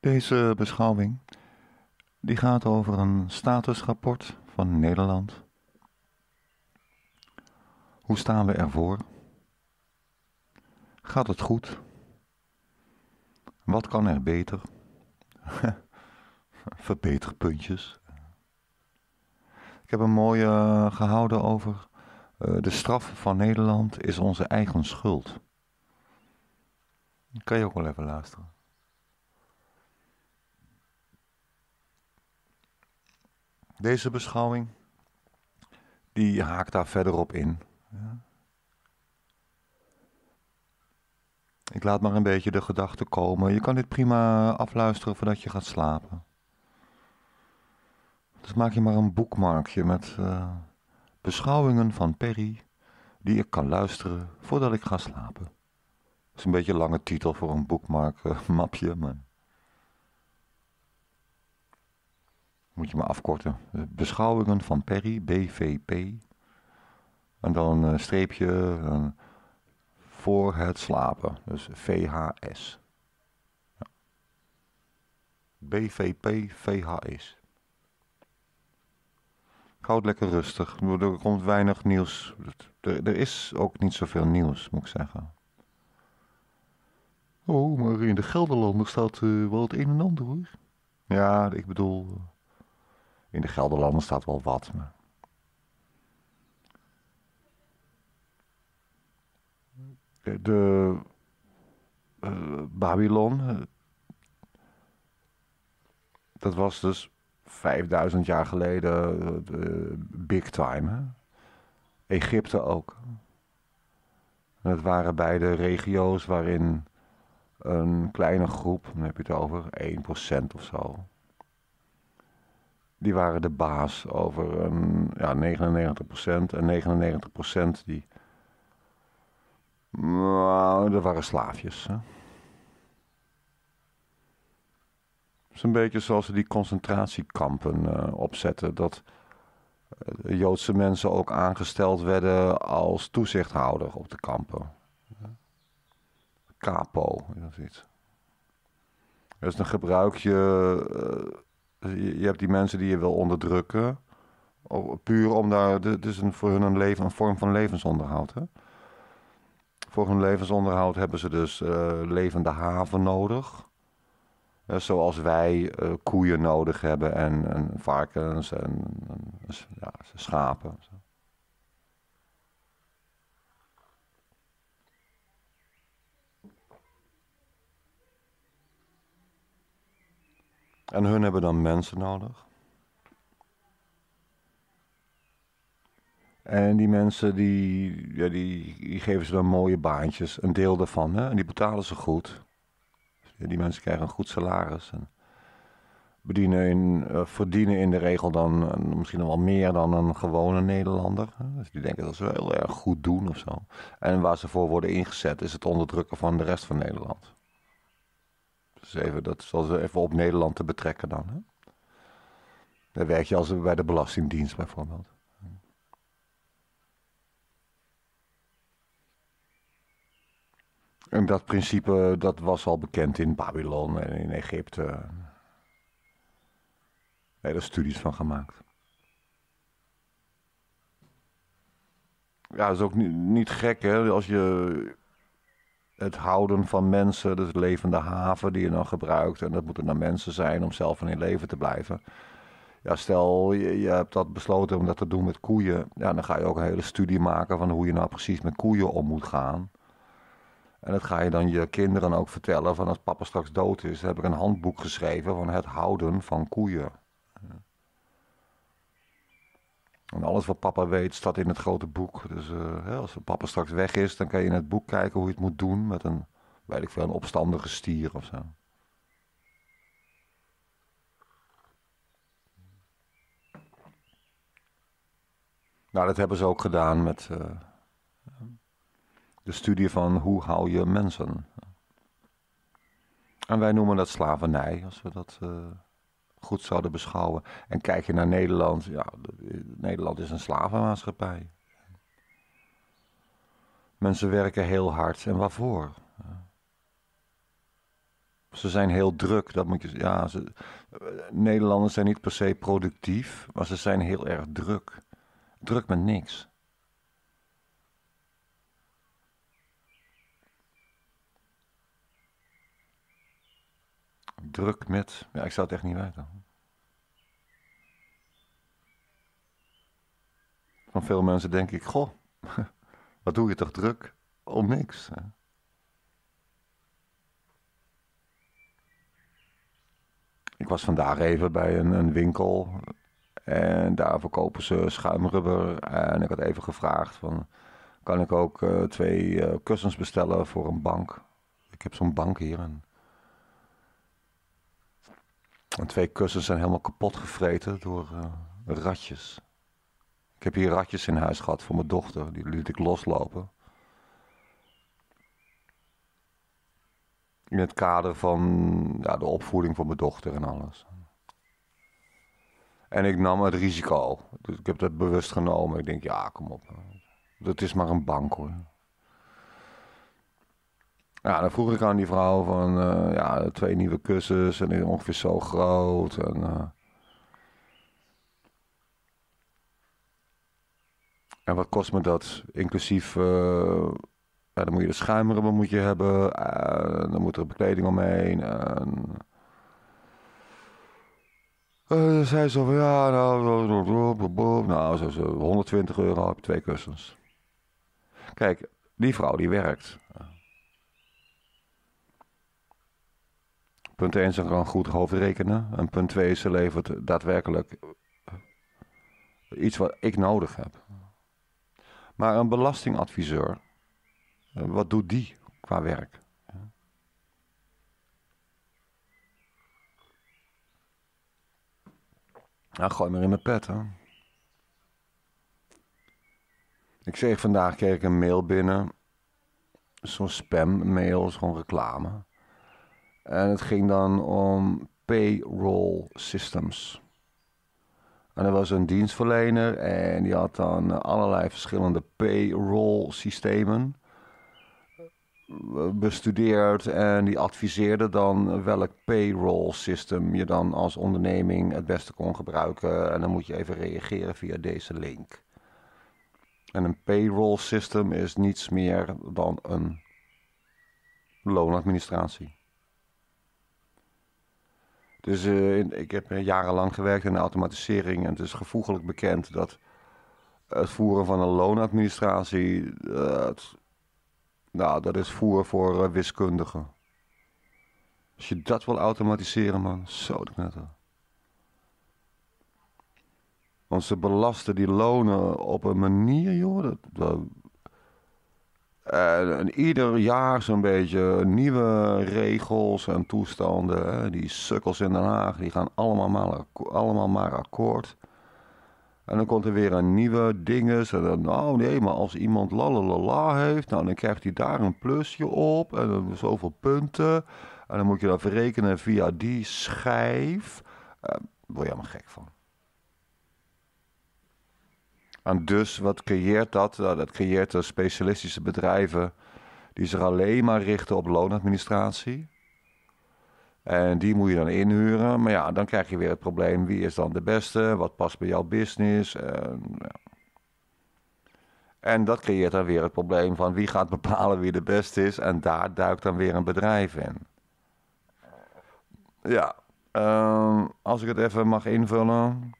Deze beschouwing die gaat over een statusrapport van Nederland. Hoe staan we ervoor? Gaat het goed? Wat kan er beter? Verbeterpuntjes. Ik heb een mooie eh, gehouden over eh, de straf van Nederland is onze eigen schuld. kan je ook wel even luisteren. Deze beschouwing, die haakt daar verder op in. Ja. Ik laat maar een beetje de gedachten komen. Je kan dit prima afluisteren voordat je gaat slapen. Dus maak je maar een boekmarkje met eh, beschouwingen van Perry die ik kan luisteren voordat ik ga slapen. Dat is een beetje een lange titel voor een boekmarkmapje, maar... moet je maar afkorten. Beschouwingen van Perry, BVP. En dan eh, streepje eh, voor het slapen, dus VHS. Ja. BVP, VHS. Houd lekker rustig. Er komt weinig nieuws. Er, is ook niet zoveel nieuws, moet ik zeggen. Oh, maar in de Gelderlander staat eh, wel het een en ander hoor. Ja, ik bedoel, in de Gelderlanden staat wel wat. Maar... Eh, de eh, Babylon, eh, dat was dus 5000 jaar geleden big time. Hè? Egypte ook. En het waren beide regio's waarin een kleine groep, dan heb je het over 1% of zo, die waren de baas over een, ehm, ja, 99%. En 99% die. Nou, waren slaafjes. Hè? Het is een beetje zoals ze die concentratiekampen eh, opzetten. Dat eh, Joodse mensen ook aangesteld werden als toezichthouder op de kampen. Capo, dat is iets. Dus dat is een gebruikje. Eh, dus je, hebt die mensen die je wil onderdrukken. Puur om daar. Dus een, voor hun een, leven, een vorm van levensonderhoud. Hè? Voor hun levensonderhoud hebben ze dus eh, levende haven nodig. zoals wij eh, koeien nodig hebben en, en varkens en, schapen. Zo. En hun hebben dan mensen nodig. En die mensen die, ja, die, die, geven ze dan mooie baantjes, een deel daarvan. Hè? En die betalen ze goed. Die mensen krijgen een goed salaris. En eh, verdienen in de regel dan uh, misschien wel meer dan een gewone Nederlander. Hè? Dus die denken dat ze heel erg goed doen of zo. En waar ze voor worden ingezet is het onderdrukken van de rest van Nederland. Dus even, dat is even op Nederland te betrekken dan. Hè? Dan werk je als bij de Belastingdienst bijvoorbeeld. En dat principe dat was al bekend in Babylon en in Egypte. Daar hebben studies van gemaakt. Ja, dat is ook niet, niet gek hè. Als je het houden van mensen, dus levende haven die je dan gebruikt. En dat moeten dan mensen zijn om zelf in leven te blijven. Ja, stel je, je, hebt dat besloten om dat te doen met koeien. Ja, dan ga je ook een hele studie maken van hoe je nou precies met koeien om moet gaan. En dat ga je dan je kinderen ook vertellen van als papa straks dood is. Dan heb ik een handboek geschreven van het houden van koeien. En alles wat papa weet staat in het grote boek. Dus uh, als papa straks weg is, dan kan je in het boek kijken hoe je het moet doen met een, weet ik veel, een opstandige stier of zo. Nou, dat hebben ze ook gedaan met eh, de studie van hoe hou je mensen. En wij noemen dat slavernij, als we dat... Eh, goed zouden beschouwen. En kijk je naar Nederland, ja, Nederland is een slavenmaatschappij. Mensen werken heel hard en waarvoor? Ze zijn heel druk, dat moet je. Ja, ze, Nederlanders zijn niet per se productief, maar ze zijn heel erg druk. Druk met niks. druk met. Ja, ik zou het echt niet weten. Van veel mensen denk ik, goh, wat doe je toch druk om niks? Ik was vandaag even bij een, een, winkel en daar verkopen ze schuimrubber. En ik had even gevraagd van, kan ik ook eh, twee eh, kussens bestellen voor een bank? Ik heb zo'n bank hier en en twee kussens zijn helemaal kapot gevreten door eh, ratjes. Ik heb hier ratjes in huis gehad voor mijn dochter. Die liet ik loslopen. In het kader van ja, de opvoeding van mijn dochter en alles. En ik nam het risico. Dus ik heb dat bewust genomen. Ik denk, ja, kom op. Dat is maar een bank hoor. Ja, dan vroeg ik aan die vrouw van eh, ja, twee nieuwe kussens en ongeveer zo groot. En, eh. en wat kost me dat? Inclusief, eh, ja, dan moet je de schuimrubber moet je hebben, dan moet er bekleding omheen. En, uh, zei ze van ja, nou, nou zo, zo, 120 euro heb je twee kussens. Kijk, die vrouw die werkt. Punt 1, ze gewoon goed hoofd rekenen. En punt 2, ze levert daadwerkelijk iets wat ik nodig heb. Maar een belastingadviseur, eh, wat doet die qua werk? Nou, gooi maar in de pet, hè. Ik zeg vandaag kreeg ik een mail binnen. Zo'n spammail, zo'n reclame. En het ging dan om payroll systems. En er was een dienstverlener en die had dan eh, allerlei verschillende payroll systemen eh, bestudeerd en die adviseerde dan welk payroll system je dan als onderneming het beste kon gebruiken. En dan moet je even reageren via deze link. En een payroll system is niets meer dan een loonadministratie. Dus eh, ik heb eh, jarenlang gewerkt in de automatisering en het is gevoegelijk bekend dat het voeren van een loonadministratie, nou, dat is voer voor eh, wiskundigen. Als je dat wil automatiseren, man, zo de knetter. Want ze belasten die lonen op een manier, joh. dat, eh, en ieder jaar zo'n beetje nieuwe regels en toestanden. Die sukkels in Den Haag, die gaan allemaal maar, allemaal maar akkoord. En dan komt er weer een nieuwe dinges. En dan, nou nee, maar als iemand lalalala heeft, nou, dan krijgt hij daar een plusje op. En dan zoveel punten. En dan moet je dat verrekenen via die schijf. Daar eh, word je helemaal gek van. En dus wat creëert dat? Nou, dat creëert specialistische bedrijven die zich alleen maar richten op loonadministratie. En die moet je dan inhuren. Maar ja, dan krijg je weer het probleem: wie is dan de beste? Wat past bij jouw business? En, ja. en dat creëert dan weer het probleem van wie gaat bepalen wie de beste is. En daar duikt dan weer een bedrijf in. Ja, ehm, als ik het even mag invullen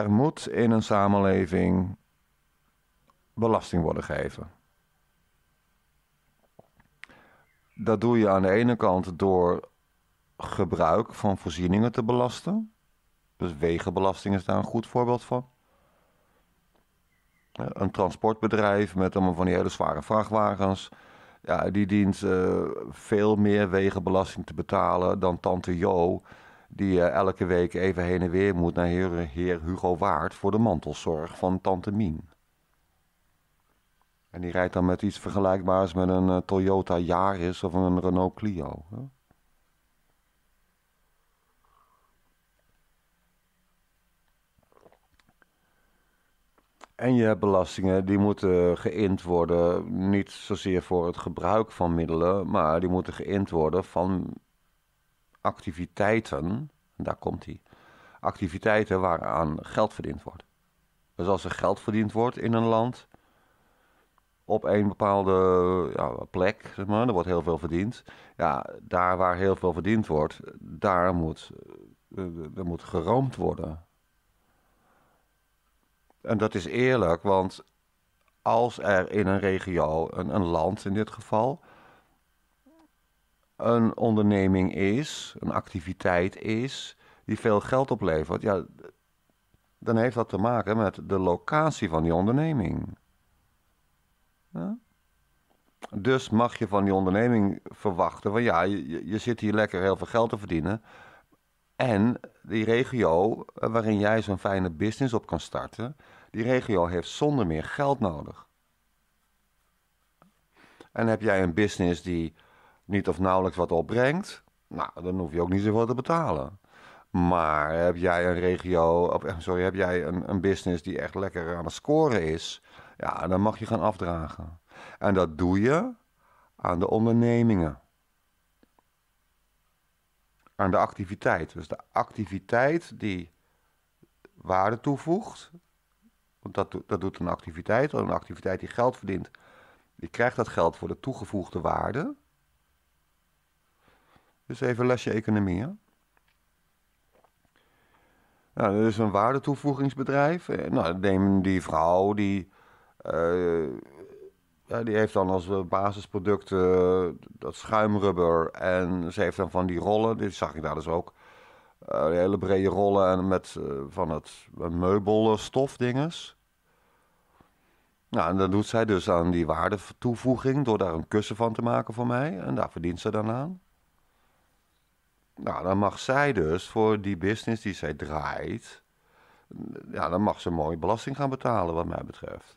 er moet in een samenleving belasting worden gegeven. Dat doe je aan de ene kant door gebruik van voorzieningen te belasten. Dus wegenbelasting is daar een goed voorbeeld van. Een transportbedrijf met allemaal van die hele zware vrachtwagens. Ja, die dient eh, veel meer wegenbelasting te betalen dan Tante Jo die uh, elke week even heen en weer moet naar heer, heer, Hugo Waard voor de mantelzorg van tante Mien. En die rijdt dan met iets vergelijkbaars met een eh, Toyota Yaris of een Renault Clio. Hè? En je hebt belastingen die moeten geïnd worden, niet zozeer voor het gebruik van middelen, maar die moeten geïnd worden van activiteiten, daar komt hij, activiteiten waaraan geld verdiend wordt. Dus als er geld verdiend wordt in een land, op een bepaalde ja, plek, zeg maar, er wordt heel veel verdiend. Ja, daar waar heel veel verdiend wordt, daar moet, eh, er moet geroomd worden. En dat is eerlijk, want als er in een regio, een, een land in dit geval, een onderneming is, een activiteit is, die veel geld oplevert, ja, dan heeft dat te maken met de locatie van die onderneming. Ja? Dus mag je van die onderneming verwachten van ja, je, je zit hier lekker heel veel geld te verdienen. En die regio eh, waarin jij zo'n fijne business op kan starten, die regio heeft zonder meer geld nodig. En heb jij een business die niet of nauwelijks wat opbrengt, nou, dan hoef je ook niet zoveel te betalen. Maar heb jij een regio, eh, sorry, heb jij een, een business die echt lekker aan het scoren is, ja, dan mag je gaan afdragen. En dat doe je aan de ondernemingen. Aan de activiteit. Dus de activiteit die waarde toevoegt. Want dat, dat doet een activiteit. Een activiteit die geld verdient, die krijgt dat geld voor de toegevoegde waarde. Dus even lesje economie. Nou, dat is een waardetoevoegingsbedrijf. Eh, nou, neem die vrouw, die, eh, ja, die heeft dan als basisproduct eh, dat schuimrubber. En ze heeft dan van die rollen, dit zag ik daar dus ook. hele brede rollen en met van het meubelstof dinges. Nou, en dat doet zij dus aan die waardetoevoeging door daar een kussen van te maken voor mij. En daar verdient ze dan aan. Nou, dan mag zij dus voor die business die zij draait, ja, dan mag ze mooi belasting gaan betalen, wat mij betreft.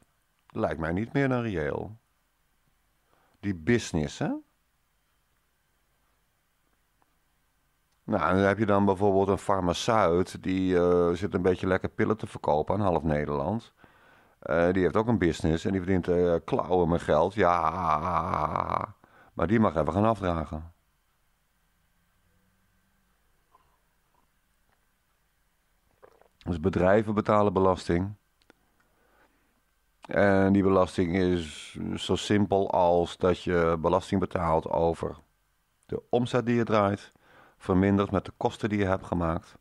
Lijkt mij niet meer dan reëel. Die business, hè? Nou, dan heb je dan bijvoorbeeld een farmaceut die eh, zit een beetje lekker pillen te verkopen aan half Nederland. Eh, die heeft ook een business en die verdient eh, klauwen met geld. Ja, maar die mag even gaan afdragen. Dus bedrijven betalen belasting. En die belasting is zo simpel als dat je belasting betaalt over de omzet die je draait, verminderd met de kosten die je hebt gemaakt.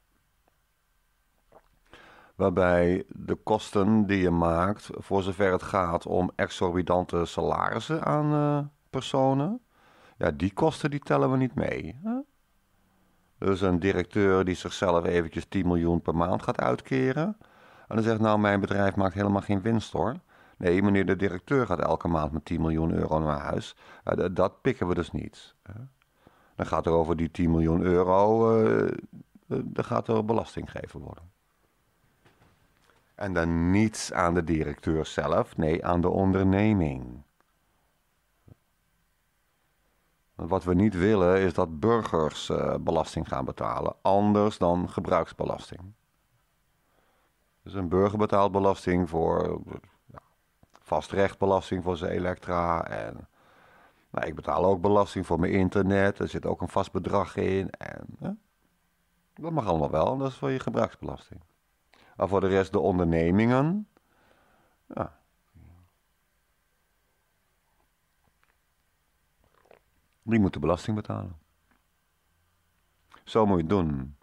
Waarbij de kosten die je maakt, voor zover het gaat om exorbitante salarissen aan eh, personen, ja, die kosten die tellen we niet mee. Hè? Dus een directeur die zichzelf eventjes 10 miljoen per maand gaat uitkeren. En dan zegt, nou, mijn bedrijf maakt helemaal geen winst hoor. Nee, meneer de directeur gaat elke maand met 10 miljoen euro naar huis. Eh, dat pikken we dus niet. Dan gaat er over die 10 miljoen euro, eh, eh, dan gaat er belasting worden. En dan niets aan de directeur zelf, nee, aan de onderneming. Wat we niet willen is dat burgers eh, belasting gaan betalen, anders dan gebruiksbelasting. Dus een burger betaalt belasting voor vastrechtbelasting voor zijn elektra. En nou, ik betaal ook belasting voor mijn internet. Er zit ook een vast bedrag in. En, Dat mag allemaal wel, dat is voor je gebruiksbelasting. Maar voor de rest de ondernemingen. Ja, Die moeten belasting betalen. Zo moet je het doen.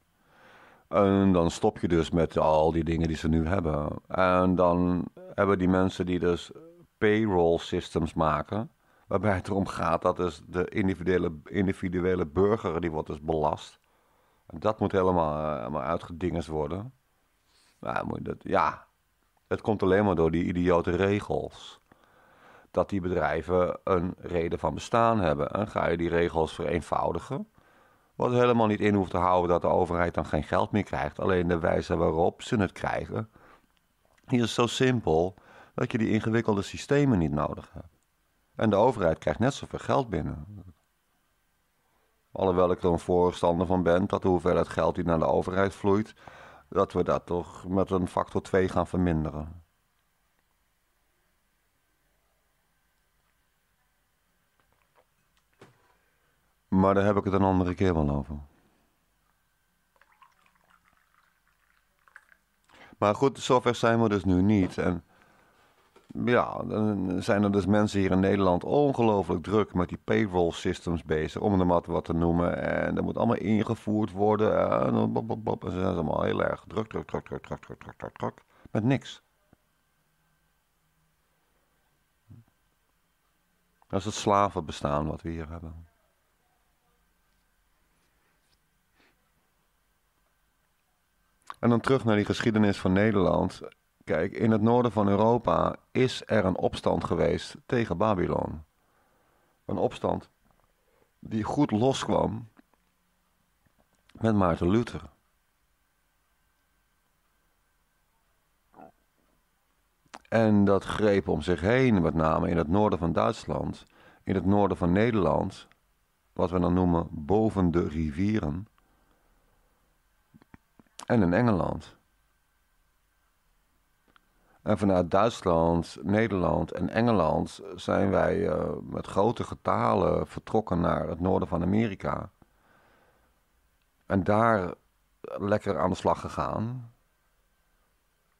En dan stop je dus met al die dingen die ze nu hebben. En dan hebben die mensen die dus payroll systems maken, waarbij het erom gaat dat dus de individuele, individuele burger die wordt dus belast. En dat moet helemaal, helemaal eh, uitgedingers worden. dat, ja, het komt alleen maar door die idiote regels dat die bedrijven een reden van bestaan hebben. En ga je die regels vereenvoudigen? Wat helemaal niet in hoeft te houden dat de overheid dan geen geld meer krijgt. Alleen de wijze waarop ze het krijgen, Hier is zo simpel dat je die ingewikkelde systemen niet nodig hebt. En de overheid krijgt net zoveel geld binnen. Alhoewel ik er een voorstander van ben dat de hoeveelheid geld die naar de overheid vloeit, dat we dat toch met een factor 2 gaan verminderen. Maar daar heb ik het een andere keer wel over. Maar goed, zover zijn we dus nu niet. En ja, dan zijn er dus mensen hier in Nederland ongelooflijk druk met die payroll systems bezig, om de mat wat te noemen. En dat moet allemaal ingevoerd worden. En, bop bop bop en ze zijn allemaal heel erg druk, druk, druk, druk, druk, druk, druk, druk, druk. Met niks. Dat is het slavenbestaan wat we hier hebben. En dan terug naar die geschiedenis van Nederland. Kijk, in het noorden van Europa is er een opstand geweest tegen Babylon. Een opstand die goed loskwam met Maarten Luther. En dat greep om zich heen, met name in het noorden van Duitsland, in het noorden van Nederland, wat we dan noemen boven de rivieren en in Engeland. En vanuit Duitsland, Nederland en Engeland zijn wij eh, met grote getalen vertrokken naar het noorden van Amerika. En daar lekker aan de slag gegaan.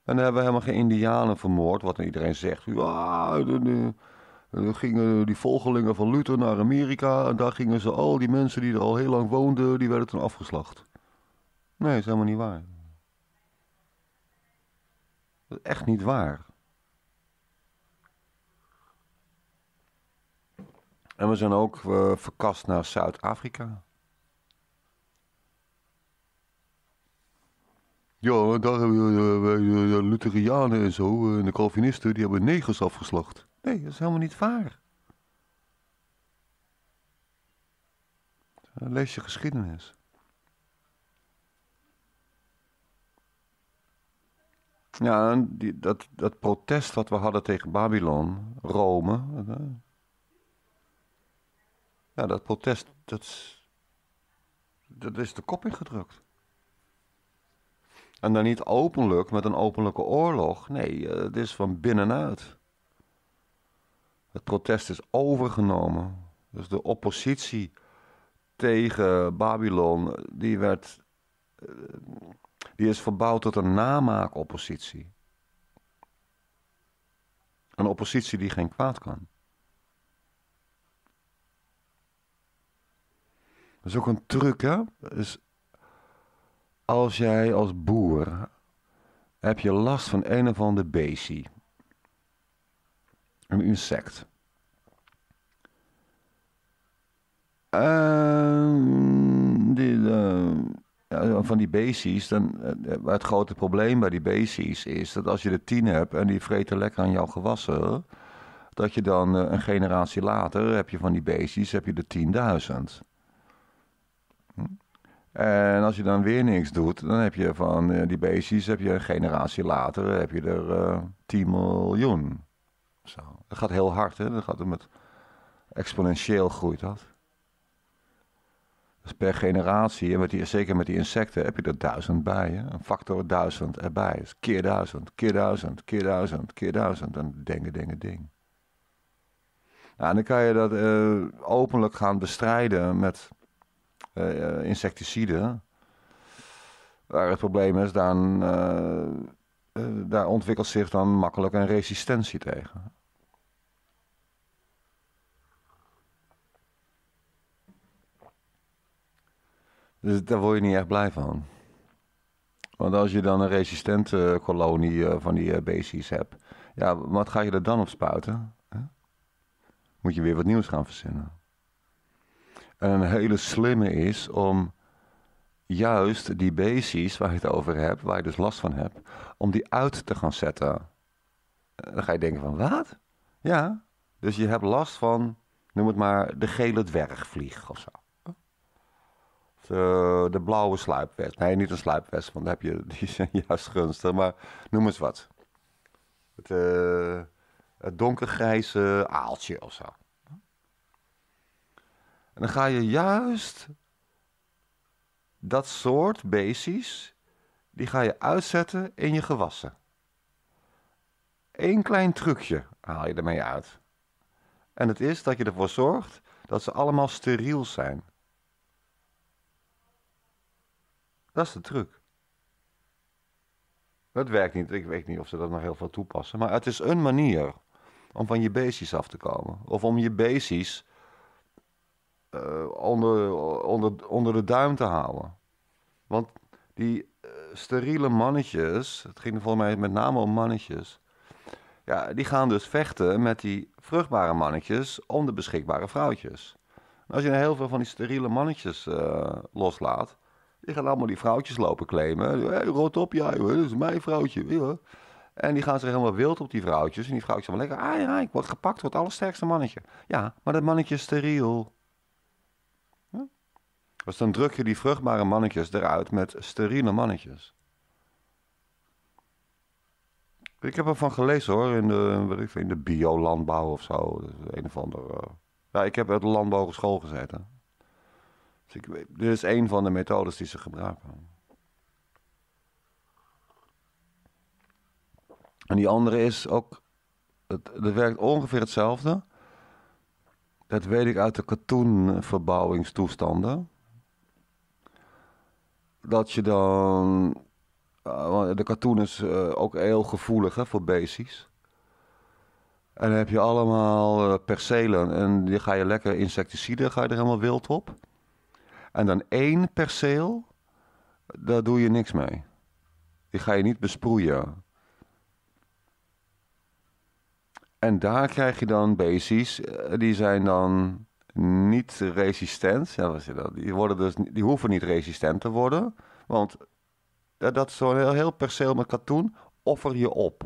En daar hebben we helemaal geen indianen vermoord, wat iedereen zegt. Ja, dan gingen die volgelingen van Luther naar Amerika en daar gingen ze al die mensen die er al heel lang woonden, die werden toen afgeslacht. Nee, is helemaal niet waar. Dat is echt niet waar. En we zijn ook eh, verkast naar Zuid-Afrika. Ja, daar hebben we eh, de Lutherianen en zo, eh, en de Calvinisten, die hebben negers afgeslacht. Nee, dat is helemaal niet waar. Lees je geschiedenis. Ja, die, dat, dat protest wat we hadden tegen Babylon, Rome. Ja, dat protest, dat, dat is de kop ingedrukt. En dan niet openlijk, met een openlijke oorlog. Nee, eh, het is van binnenuit. Het protest is overgenomen. Dus de oppositie tegen Babylon, die werd eh, die is verbouwd tot een namaakoppositie. Een oppositie die geen kwaad kan. Dat is ook een truc, hè? als jij als boer heb je last van een of ander beestje. Een insect. En ehm, die, de, eh, van die basis, dan, eh, eh, het grote probleem bij die basis is dat als je de tien hebt en die vreten lekker aan jouw gewassen, dat je dan eh, een generatie later heb je van die basis heb je de 10.000. Hm? En als je dan weer niks doet, dan heb je van die basis heb je een generatie later heb je er uh, 10 miljoen. Zo. Dat gaat heel hard, hè? Dat gaat met exponentieel groeit dat. Dus per generatie, en met die, zeker met die insecten, heb je er duizend bij. Een factor duizend erbij. Dus keer duizend, keer duizend, keer duizend, keer duizend. En dingen, dingen, ding. Nou, en dan kan je dat eh, openlijk gaan bestrijden met uh, insecticiden. Waar het probleem is, dan, eh, daar ontwikkelt zich dan makkelijk een resistentie tegen. Dus daar word je niet echt blij van. Want als je dan een resistente eh, kolonie eh, van die eh, basis hebt, ja, wat ga je er dan op spuiten? Moet je weer wat nieuws gaan verzinnen. En een hele slimme is om juist die basis waar je het over hebt, waar je dus last van hebt, om die uit te gaan zetten. Dan ga je denken van, wat? Ja, dus je hebt last van, noem het maar, de gele dwergvlieg of zo de, eh, de blauwe sluipvest. Nee, niet een sluipvest, want dan heb je, die zijn juist gunstig. Maar noem eens wat. Eh, het, donkergrijze aaltje of zo. En dan ga je juist dat soort beestjes, die ga je uitzetten in je gewassen. Eén klein trucje haal je ermee uit. En het is dat je ervoor zorgt dat ze allemaal steriel zijn. Dat is de truc. Dat werkt niet. Ik weet niet of ze dat nog heel veel toepassen. Maar het is een manier om van je basis af te komen. Of om je basis eh, onder, onder, onder de duim te houden. Want die eh, steriele mannetjes, het ging volgens mij met name om mannetjes. Ja, die gaan dus vechten met die vruchtbare mannetjes om de beschikbare vrouwtjes. als je nou heel veel van die steriele mannetjes eh, loslaat, die gaan allemaal die vrouwtjes lopen claimen. Hey, rot op, jij, hoor. dat is mijn vrouwtje. En die gaan zich helemaal wild op die vrouwtjes. En die vrouwtjes zijn lekker, ah ja, ik word gepakt door het allersterkste mannetje. Ja, maar dat mannetje is steriel. Dus dan druk je die vruchtbare mannetjes eruit met steriele mannetjes. Ik heb ervan gelezen hoor, in de, ik, de biolandbouw of zo. een of ander. Eh, ja, ik heb uit de landbouwgeschool gezeten. Dus dit is een van de methodes die ze gebruiken. En die andere is ook, het, werkt ongeveer hetzelfde. Dat weet ik uit de katoenverbouwingstoestanden. Dat je dan. Eh, de katoen is eh, ook heel gevoelig hè, voor beestjes. En dan heb je allemaal eh, percelen en die ga je lekker insecticiden, ga je er allemaal wild op. En dan één perceel, daar doe je niks mee. Die ga je niet besproeien. En daar krijg je dan basis. Eh, die zijn dan niet resistent. Ja, was dat? Die, worden dus, die hoeven niet resistent te worden. Want dat is zo'n heel, heel perceel met katoen, offer je op.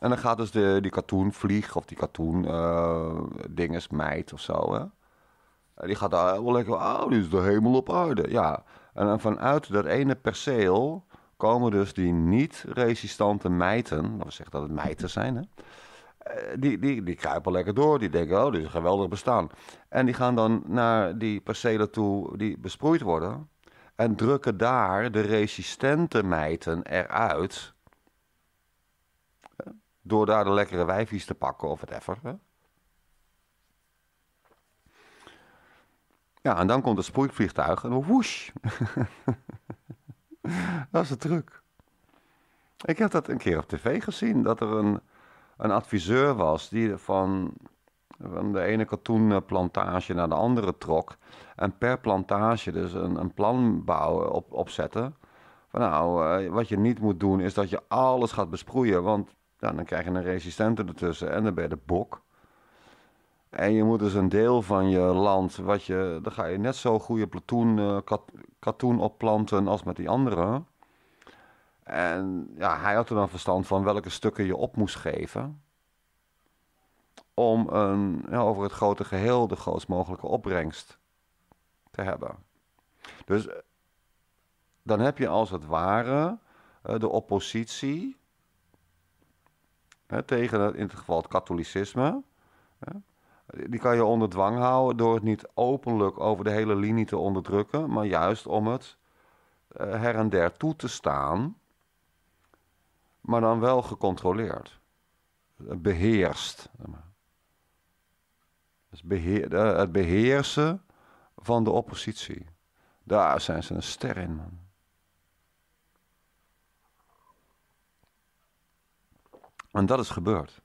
En dan gaat dus de, die katoenvlieg of die katoen uh, dinges meid of zo. Hè? die gaat daar wel lekker, oh, dit is de hemel op aarde. Ja, en vanuit dat ene perceel komen dus die niet-resistante mijten, laten we zeggen dat het mijten zijn, hè? Eh, die, die, die kruipen lekker door, die denken, oh, dit is een geweldig bestaan. En die gaan dan naar die percelen toe die besproeid worden en drukken daar de resistente mijten eruit. Door daar de lekkere wijfjes te pakken of whatever. Hè? Ja, en dan komt het spoedvliegtuig en woesh. dat is de truc. Ik heb dat een keer op tv gezien, dat er een, een adviseur was die van, van de ene katoenplantage naar de andere trok. En per plantage dus een, een plan bouwen, op, opzetten. Van nou, eh, wat je niet moet doen is dat je alles gaat besproeien, want nou, dan krijg je een resistente ertussen en dan ben je de bok. En je moet dus een deel van je land, wat je, daar ga je net zo goede platoen, uh, kat, katoen opplanten als met die andere. En ja, hij had er dan verstand van welke stukken je op moest geven. Om een, ja, over het grote geheel de grootst mogelijke opbrengst te hebben. Dus eh, dan heb je als het ware eh, de oppositie hè, tegen het, in het geval het katholicisme. Hè, die kan je onder dwang houden door het niet openlijk over de hele linie te onderdrukken, maar juist om het eh, her en der toe te staan, maar dan wel gecontroleerd, beheerst. Dus beheer, het beheersen van de oppositie. Daar zijn ze een ster in, man. En dat is gebeurd.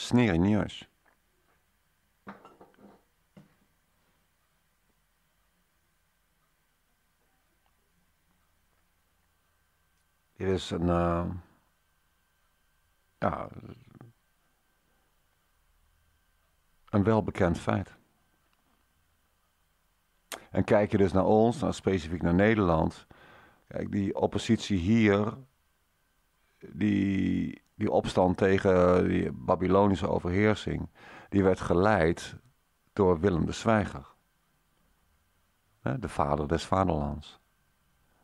Sneeuwnieuws. Dit is een. Eh, ja, een welbekend feit. En kijk je dus naar ons, nou specifiek naar Nederland. Kijk, die oppositie hier, die die opstand tegen die Babylonische overheersing, die werd geleid door Willem de Zwijger. De vader des vaderlands.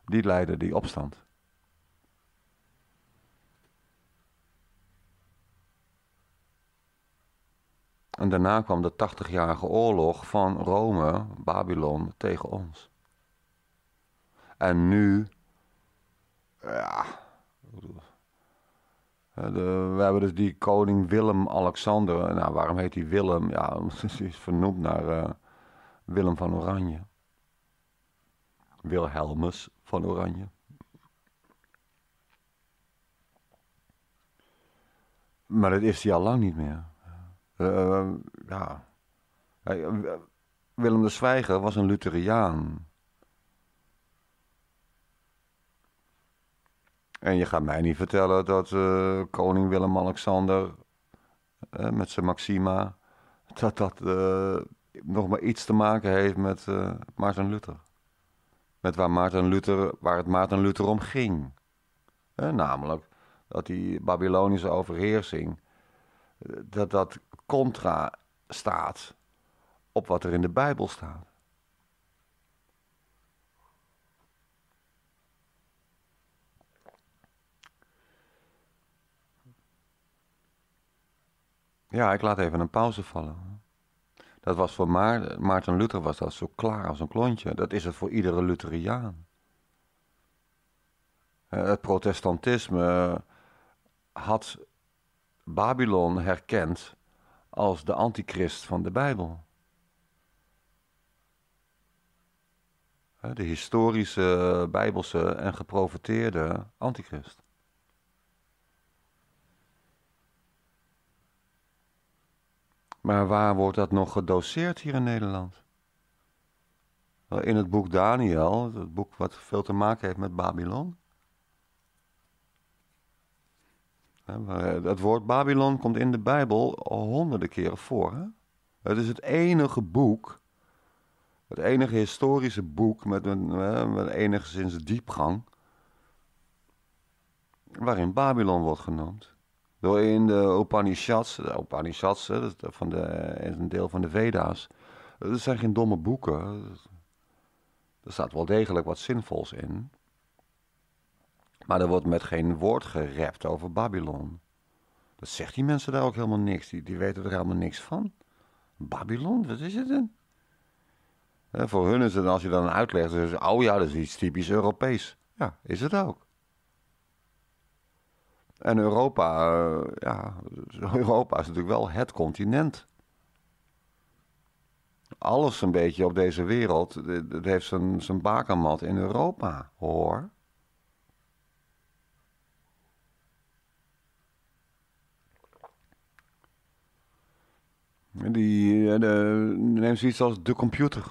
Die leidde die opstand. En daarna kwam de 80-jarige oorlog van Rome, Babylon, tegen ons. En nu, ja, eh, we hebben dus die koning Willem-Alexander. Nou, waarom heet hij Willem? Ja, hij is vernoemd naar eh, Willem van Oranje. Wilhelmus van Oranje. Maar dat is hij al lang niet meer. Eh, ja. Willem de Zwijger was een Lutheriaan. En je gaat mij niet vertellen dat eh, koning Willem-Alexander eh, met zijn Maxima, dat dat eh, nog maar iets te maken heeft met Maarten Luther. Met waar, Maarten Luther, waar het Maarten Luther om ging. namelijk dat die Babylonische overheersing, dat dat contra staat op wat er in de Bijbel staat. Ja, ik laat even een pauze vallen. Dat was voor Maarten Luther was dat zo klaar als een klontje. Dat is het voor iedere Lutheriaan. Eh, het protestantisme eh, had Babylon herkend als de antichrist van de Bijbel. Eh, de historische, bijbelse en geprofeteerde antichrist. Maar waar wordt dat nog gedoseerd hier in Nederland? In het boek Daniel, het boek wat veel te maken heeft met Babylon. Het eh, woord Babylon komt in de Bijbel honderden keren voor. Hè? Het is het enige boek, het enige historische boek met een, met enigszins diepgang, waarin Babylon wordt genoemd. Door in de Upanishads, de Upanishads van de, eh, een deel van de Veda's, eh, dat zijn geen domme boeken. Er staat wel degelijk wat zinvols in. Maar er wordt met geen woord gerept over Babylon. Dat zegt die mensen daar ook helemaal niks. Die, weten er helemaal niks van. Babylon, wat is het dan? Eh, voor hun is het, als je dan uitlegt, dus, oh ja, dat is iets typisch Europees. Ja, is het ook. En Europa, eh, ja, Europa is natuurlijk wel het continent. Alles een beetje op deze wereld, dat heeft zijn, zijn bakermat in Europa, hoor. Die, eh, de, neem zoiets als de computer.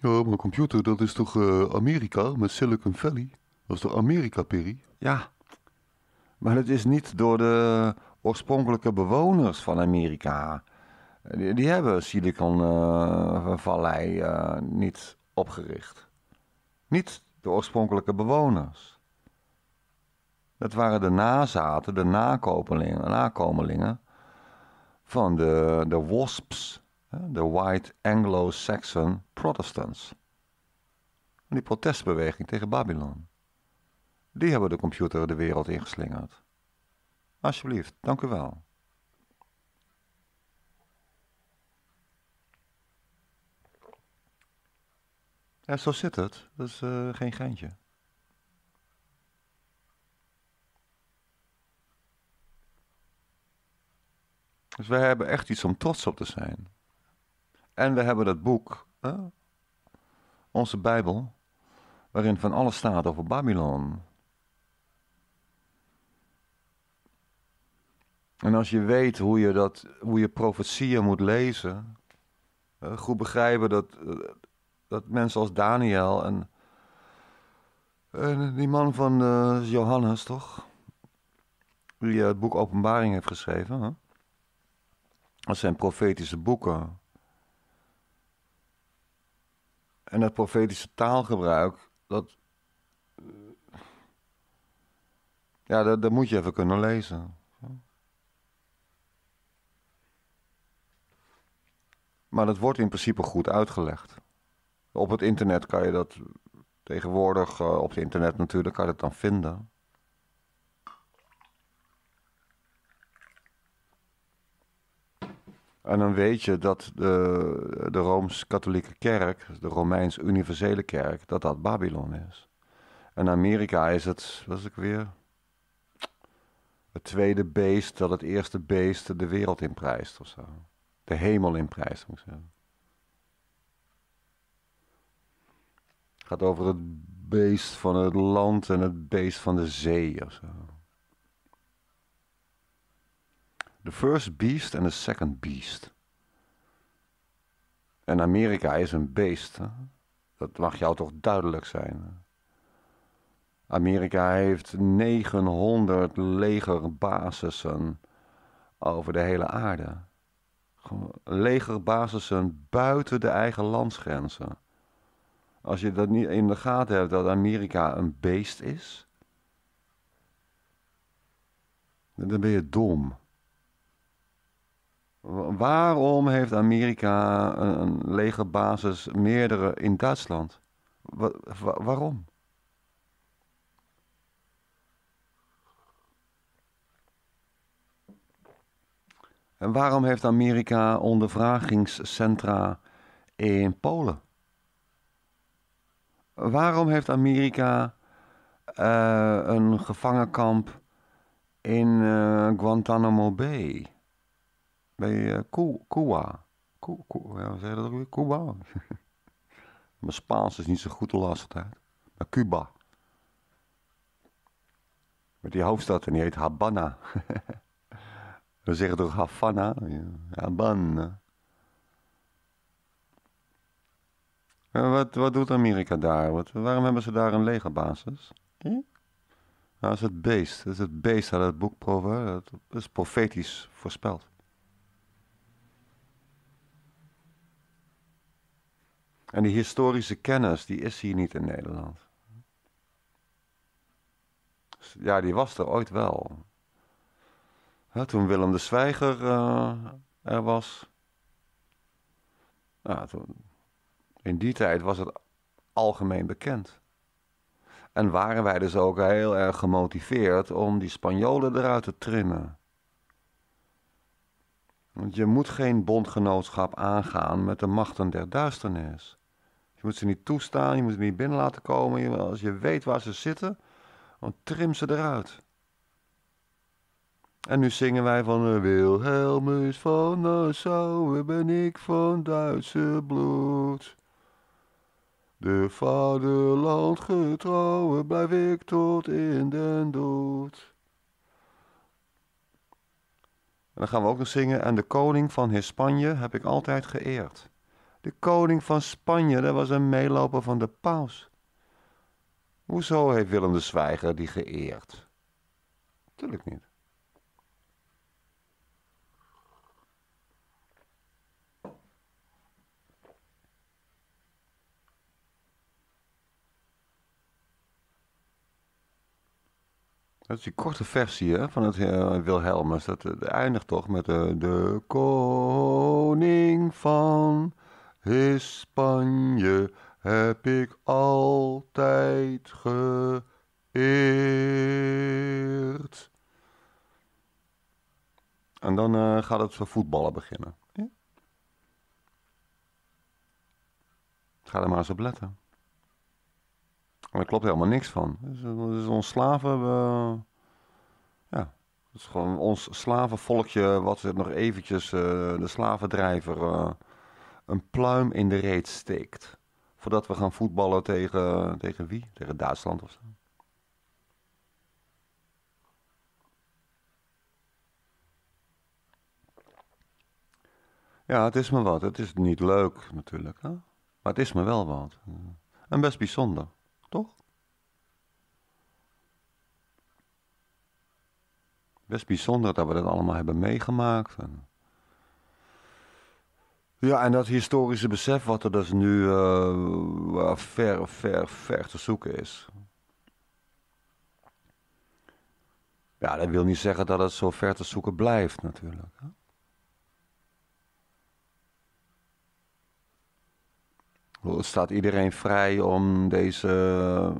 Ja, mijn computer, dat is toch eh, Amerika met Silicon Valley? Dat is toch Amerika, Perry? Ja, maar het is niet door de oorspronkelijke bewoners van Amerika. Die, die hebben Silicon eh, Valley eh, niet opgericht. Niet de oorspronkelijke bewoners. Dat waren de nazaten, de nakomelingen, nakomelingen van de, de wasps de White Anglo-Saxon Protestants. Die protestbeweging tegen Babylon. Die hebben de computer de wereld ingeslingerd. Alsjeblieft, dank u wel. En zo zit het. Dat is eh, geen geintje. Dus wij hebben echt iets om trots op te zijn. En we hebben dat boek, hè? onze Bijbel, waarin van alles staat over Babylon. En als je weet hoe je, dat, hoe je profetieën moet lezen, goed begrijpen dat, eh, dat mensen als Daniel en, en die man van eh, Johannes, toch? Die eh, het boek Openbaring heeft geschreven. Hè? Dat zijn profetische boeken. En dat profetische taalgebruik, dat. ja, dat, dat, moet je even kunnen lezen. Maar dat wordt in principe goed uitgelegd. Op het internet kan je dat tegenwoordig, eh, op het internet natuurlijk, kan je dat dan vinden. En dan weet je dat de, de Rooms-Katholieke Kerk, de Romeins Universele Kerk, dat dat Babylon is. En Amerika is het, was ik weer, het tweede beest dat het eerste beest de wereld in prijst of zo. De hemel in prijst, moet ik zeggen. Het gaat over het beest van het land en het beest van de zee of zo. The First Beast en de Second Beast. En Amerika is een beest. Dat mag jou toch duidelijk zijn. Amerika heeft 900 legerbasissen over de hele aarde. Legerbasissen buiten de eigen landsgrenzen. Als je dat niet in de gaten hebt dat Amerika een beest is, dan ben je dom. Waarom heeft Amerika een, legerbasis meerdere in Duitsland? waarom? En waarom heeft Amerika ondervragingscentra in Polen? Waarom heeft Amerika eh, een gevangenkamp in eh, Guantanamo Bay? bij uh, eh, Cuba. Ja, zeg je dat ook weer? Cuba? Mijn Spaans is niet zo goed de laatste tijd. Maar Cuba. Met die hoofdstad en die heet Habana. We zeggen toch Havana? Ja, Habana. Wat, wat doet Amerika daar? Wat, waarom hebben ze daar een legerbasis? dat is het beest. Dat is het beest uit het boek Dat is profetisch voorspeld. En die historische kennis, die is hier niet in Nederland. Ja, die was er ooit wel. toen Willem de Zwijger eh, er was. in die tijd was het algemeen bekend. En waren wij dus ook heel erg gemotiveerd om die Spanjolen eruit te trimmen. Want je moet geen bondgenootschap aangaan met de machten der duisternis. Je moet ze niet toestaan, je moet ze niet binnen laten komen. Als je weet waar ze zitten, dan trim ze eruit. En nu zingen wij van Wilhelmus van Nassau, ben ik van Duitse bloed. De vaderland getrouwen blijf ik tot in den dood. En dan gaan we ook nog zingen. En de koning van Hispanje heb ik altijd geëerd. De koning van Spanje, dat was een meeloper van de paus. Hoezo heeft Willem de Zwijger die geëerd? Tuurlijk niet. Dat is die korte versie hè, van het uh, Wilhelmus. Eh, dat, eindigt toch met eh, de koning van Spanje heb ik altijd geëerd. En dan gaat het zo voetballen beginnen. Ga er maar eens op letten. Maar daar klopt helemaal niks van. Dus, eh, dat is ons slaven. Eh, ja. Het is gewoon ons slavenvolkje wat het nog eventjes eh, de slavendrijver een pluim in de reet steekt. Voordat we gaan voetballen tegen, tegen wie? Tegen Duitsland of zo. Ja, het is me wat. Het is niet leuk natuurlijk. Hè? Maar het is me wel wat. En best bijzonder. Toch? Best bijzonder dat we dat allemaal hebben meegemaakt. Ja, en dat historische besef wat er dus nu eh, ver, ver, ver te zoeken is. Ja, dat wil niet zeggen dat het zo ver te zoeken blijft natuurlijk. staat iedereen vrij om deze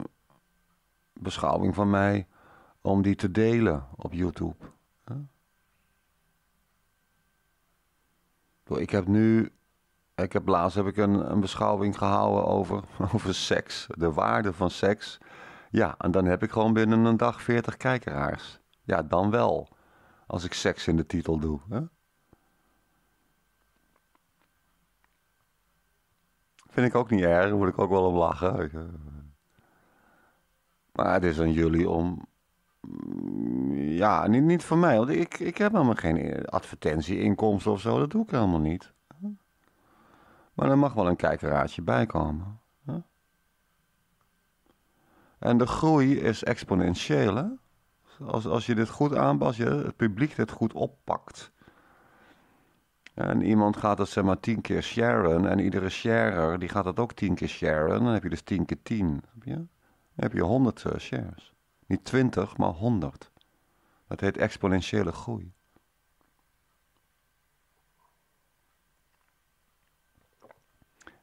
beschouwing van mij, om die te delen op YouTube. Ik heb nu, ik heb laatst heb ik een, een beschouwing gehouden over, over seks, de waarde van seks. Ja, en dan heb ik gewoon binnen een dag 40 kijkeraars. Ja, dan wel. Als ik seks in de titel doe. Hè? Vind ik ook niet erg, daar moet ik ook wel om lachen. Eh, maar het is aan jullie om... Mm, ja, niet, niet van mij, want ik, ik heb helemaal geen advertentieinkomsten of zo. Dat doe ik helemaal niet. Maar er mag wel een kijkeraadje bij komen. En de groei is exponentieel, hè? Als, als je dit goed aanpast, je het publiek dit goed oppakt... En iemand gaat dat zeg maar tien keer sharen. En iedere sharer die gaat dat ook tien keer sharen. Dan heb je dus tien keer tien. Dan heb je honderd eh, shares. Niet twintig, maar honderd. Dat heet exponentiële groei.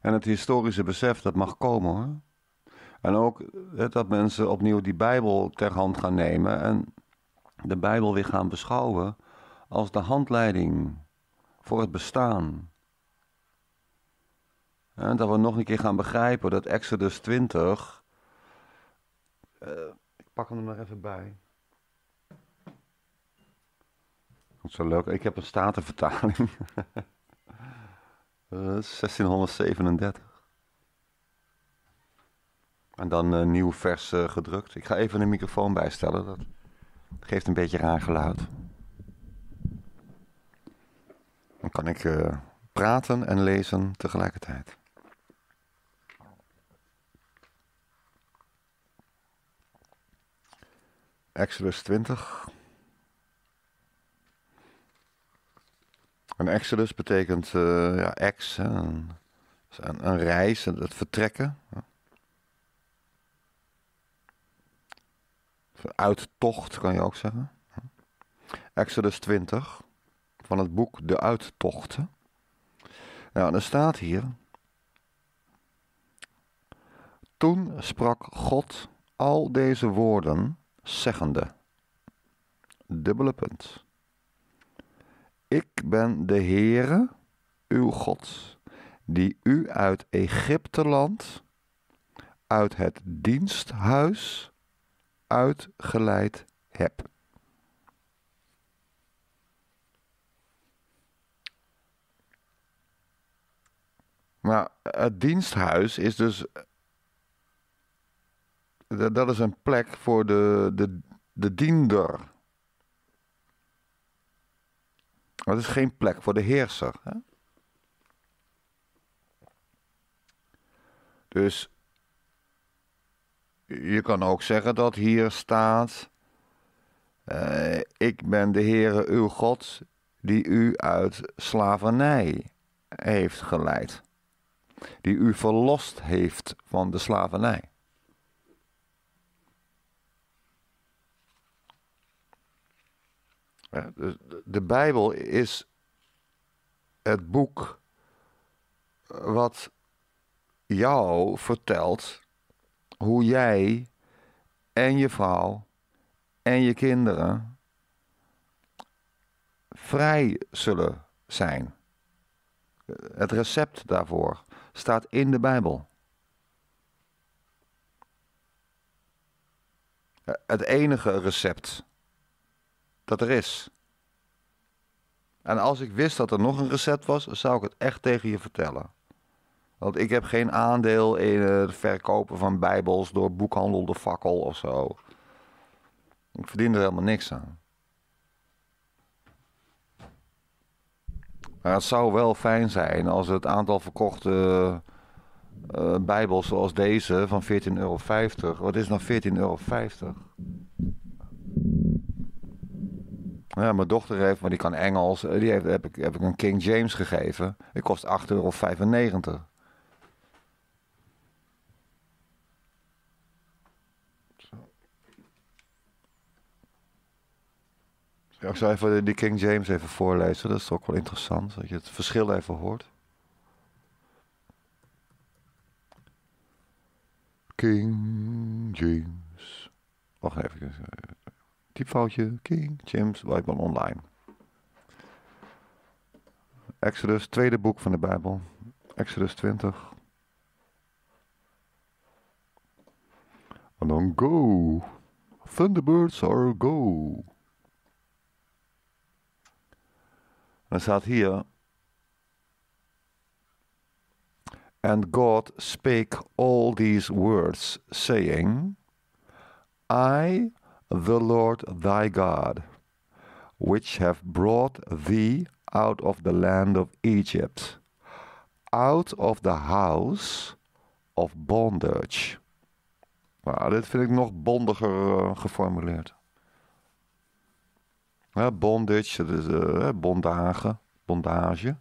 En het historische besef, dat mag komen hoor. En ook dat mensen opnieuw die Bijbel ter hand gaan nemen en de Bijbel weer gaan beschouwen als de handleiding voor het bestaan. En dat we nog een keer gaan begrijpen dat Exodus 20. Eh, ik pak hem er maar even bij. Dat is zo leuk. Ik heb een statenvertaling. 1637. Eh, en dan een eh, nieuw vers gedrukt. Ik ga even de microfoon bijstellen. Dat geeft een beetje raar geluid. Dan kan ik eh, praten en lezen tegelijkertijd. Exodus 20. En Exodus betekent eh, ja, ex, dus een, een, reis, het vertrekken. Uittocht kan je ook zeggen. Exodus 20 van het boek De Uittochten. Nou, dan staat hier. Toen sprak God al deze woorden, zeggende: Dubbele punt. Ik ben de Heere, uw God, die u uit Egypteland, uit het diensthuis, uitgeleid hebt. Maar het diensthuis is dus. Dat is een plek voor de, de, de diender. Het is geen plek voor de heerser. Hè? Dus je kan ook zeggen dat hier staat: eh, Ik ben de Heere uw God, die u uit slavernij heeft geleid die u verlost heeft van de slavernij. De Bijbel is het boek wat jou vertelt hoe jij en je vrouw en je kinderen vrij zullen zijn. Het recept daarvoor staat in de Bijbel. Eh, het enige recept dat er is. En als ik wist dat er nog een recept was, zou ik het echt tegen je vertellen. Want ik heb geen aandeel in het verkopen van Bijbels door boekhandel de fakkel of zo. Ik verdien er helemaal niks aan. Maar het zou wel fijn zijn als het aantal verkochte eh, bijbels zoals deze van 14,50 euro. Wat is nou 14,50 euro? Ja, mijn dochter heeft, maar die kan Engels. Eh, die heeft, heb, ik, heb ik een King James gegeven. Die kost 8,95 euro. ik zou even die King James even voorlezen. Dat is toch wel interessant, dat je het verschil even hoort. King James. Wacht even. Eh, typfoutje. King James Bijbel Online. Exodus, tweede boek van de Bijbel. Exodus 20. En dan go. Thunderbirds are go. Dan staat hier. And God spake all these words, saying, I, the Lord thy God, which have brought thee out of the land of Egypt, out of the house of bondage. Nou, dit vind ik nog bondiger eh, geformuleerd bondage, dat is eh, bondage, bondage.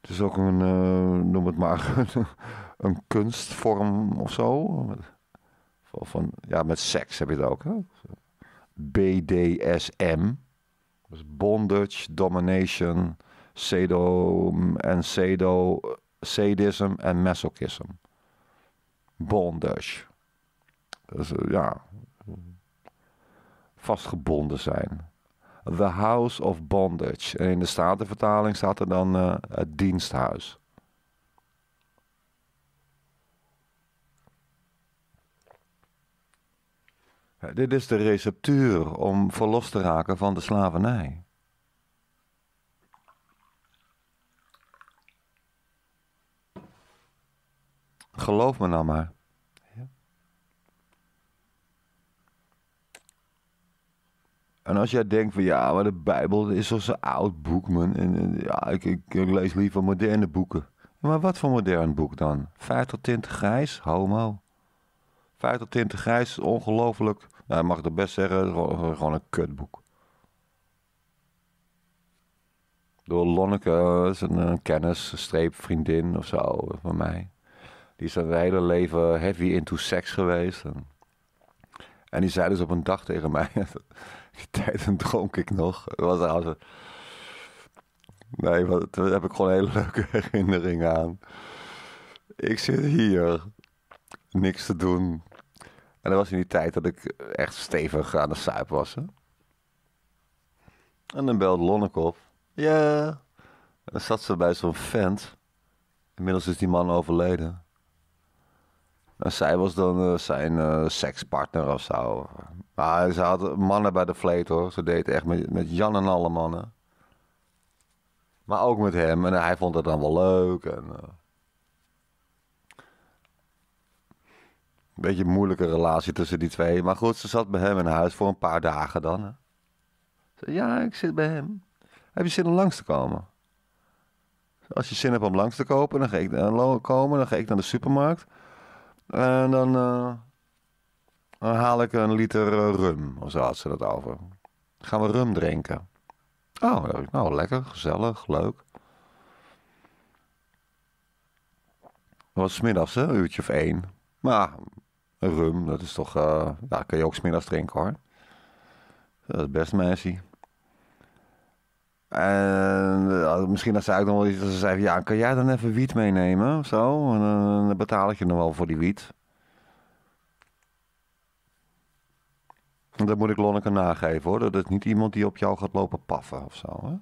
Het is ook een, eh, noem het maar, een kunstvorm of zo. Van, ja, met seks heb je het ook. Hè? BDSM. Dus bondage, domination, Sedo. en sado, sadism en masochism. Bondage. Dus, uh, ja, vastgebonden zijn. The House of Bondage. En in de Statenvertaling staat er dan eh, het diensthuis. Dit is de receptuur om verlost te raken van de slavernij. Geloof me nou maar. En als jij denkt van ja, maar de Bijbel is zo'n oud boek, man. En, ja, ik, ik, lees liever moderne boeken. Maar wat voor modern boek dan? tot 20 grijs, homo. tot tinten grijs, ongelooflijk. Nou, mag het best zeggen, gewoon een kutboek. Door Lonneke, zijn eh, een eh, kennis, streep, vriendin of zo eh, van mij. Die is een hele leven heavy into seks geweest. en die zei dus op een dag tegen mij. die tijden dronk ik nog. Was trouwens... Nee, wat, daar heb ik gewoon hele leuke herinneringen aan. Ik zit hier, niks te doen. En dat was in die tijd dat ik echt stevig aan de suip was. Hè? En dan belde Lonnek op. Ja. En dan zat ze bij zo'n vent. Inmiddels is die man overleden zij was dan eh, zijn eh, sekspartner of zo. Maar ze had mannen bij de vleet hoor. Ze deed echt met, met Jan en alle mannen. Maar ook met hem. En hij vond het dan wel leuk. En, eh, Een beetje moeilijke relatie tussen die twee. Maar goed, ze zat bij hem in huis voor een paar dagen dan. Hè. Ze, ja, ik zit bij hem. Heb je zin om langs te komen? Als je zin hebt om langs te kopen, dan ga ik, dan komen, dan ga ik naar de supermarkt. En dan, eh, dan haal ik een liter eh, rum, of zo had ze dat over. Gaan we rum drinken. Oh, nou lekker, gezellig, leuk. Dat was smiddags, hè? Een uurtje of één. Maar rum, dat is toch... Uh, ja, kun je ook smiddags drinken, hoor. Dat is best meisje. En eh, misschien dat ze ook nog wel iets ze ja, kan jij dan even wiet meenemen of zo? En eh, dan betaal ik je nog wel voor die wiet. Dat moet ik Lonneke nageven hoor. Dat is niet iemand die op jou gaat lopen paffen of zo. Hè?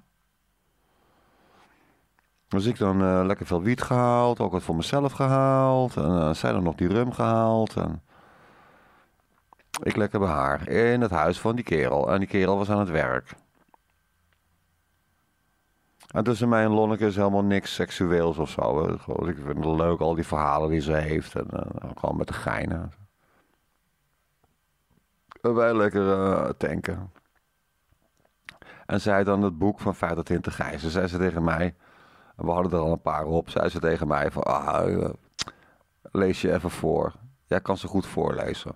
Dus ik dan eh, lekker veel wiet gehaald, ook wat voor mezelf gehaald. En zij dan nog die rum gehaald. En... Ik lekker bij haar in het huis van die kerel. En die kerel was aan het werk. Maar tussen mij en Lonneke is helemaal niks seksueels of zo. Ik vind het leuk, al die verhalen die ze heeft. En eh, nou, gewoon met de geinen. En eh, wij lekker eh, tanken. En zij dan het boek van 50 Tinten Gijzen. Zei ze tegen mij, we hadden er al een paar op. Zei ze tegen mij van, ah, lees je even voor. Jij kan ze goed voorlezen.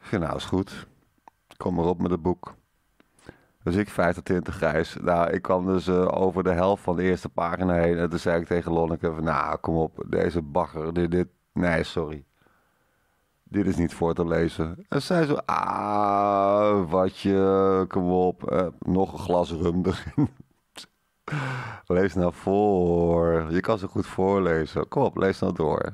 Ik nou is goed. Kom maar op met het boek. Dus ik 50 tinten grijs. Nou, ik kwam dus eh, over de helft van de eerste pagina heen. En toen zei ik tegen Lonneke van, nou, kom op, deze bagger, dit, Nee, sorry. Dit is niet voor te lezen. En zei zo, ah, wat je, kom op. Eh, nog een glas rum erin. lees nou voor. Je kan ze goed voorlezen. Kom op, lees nou door.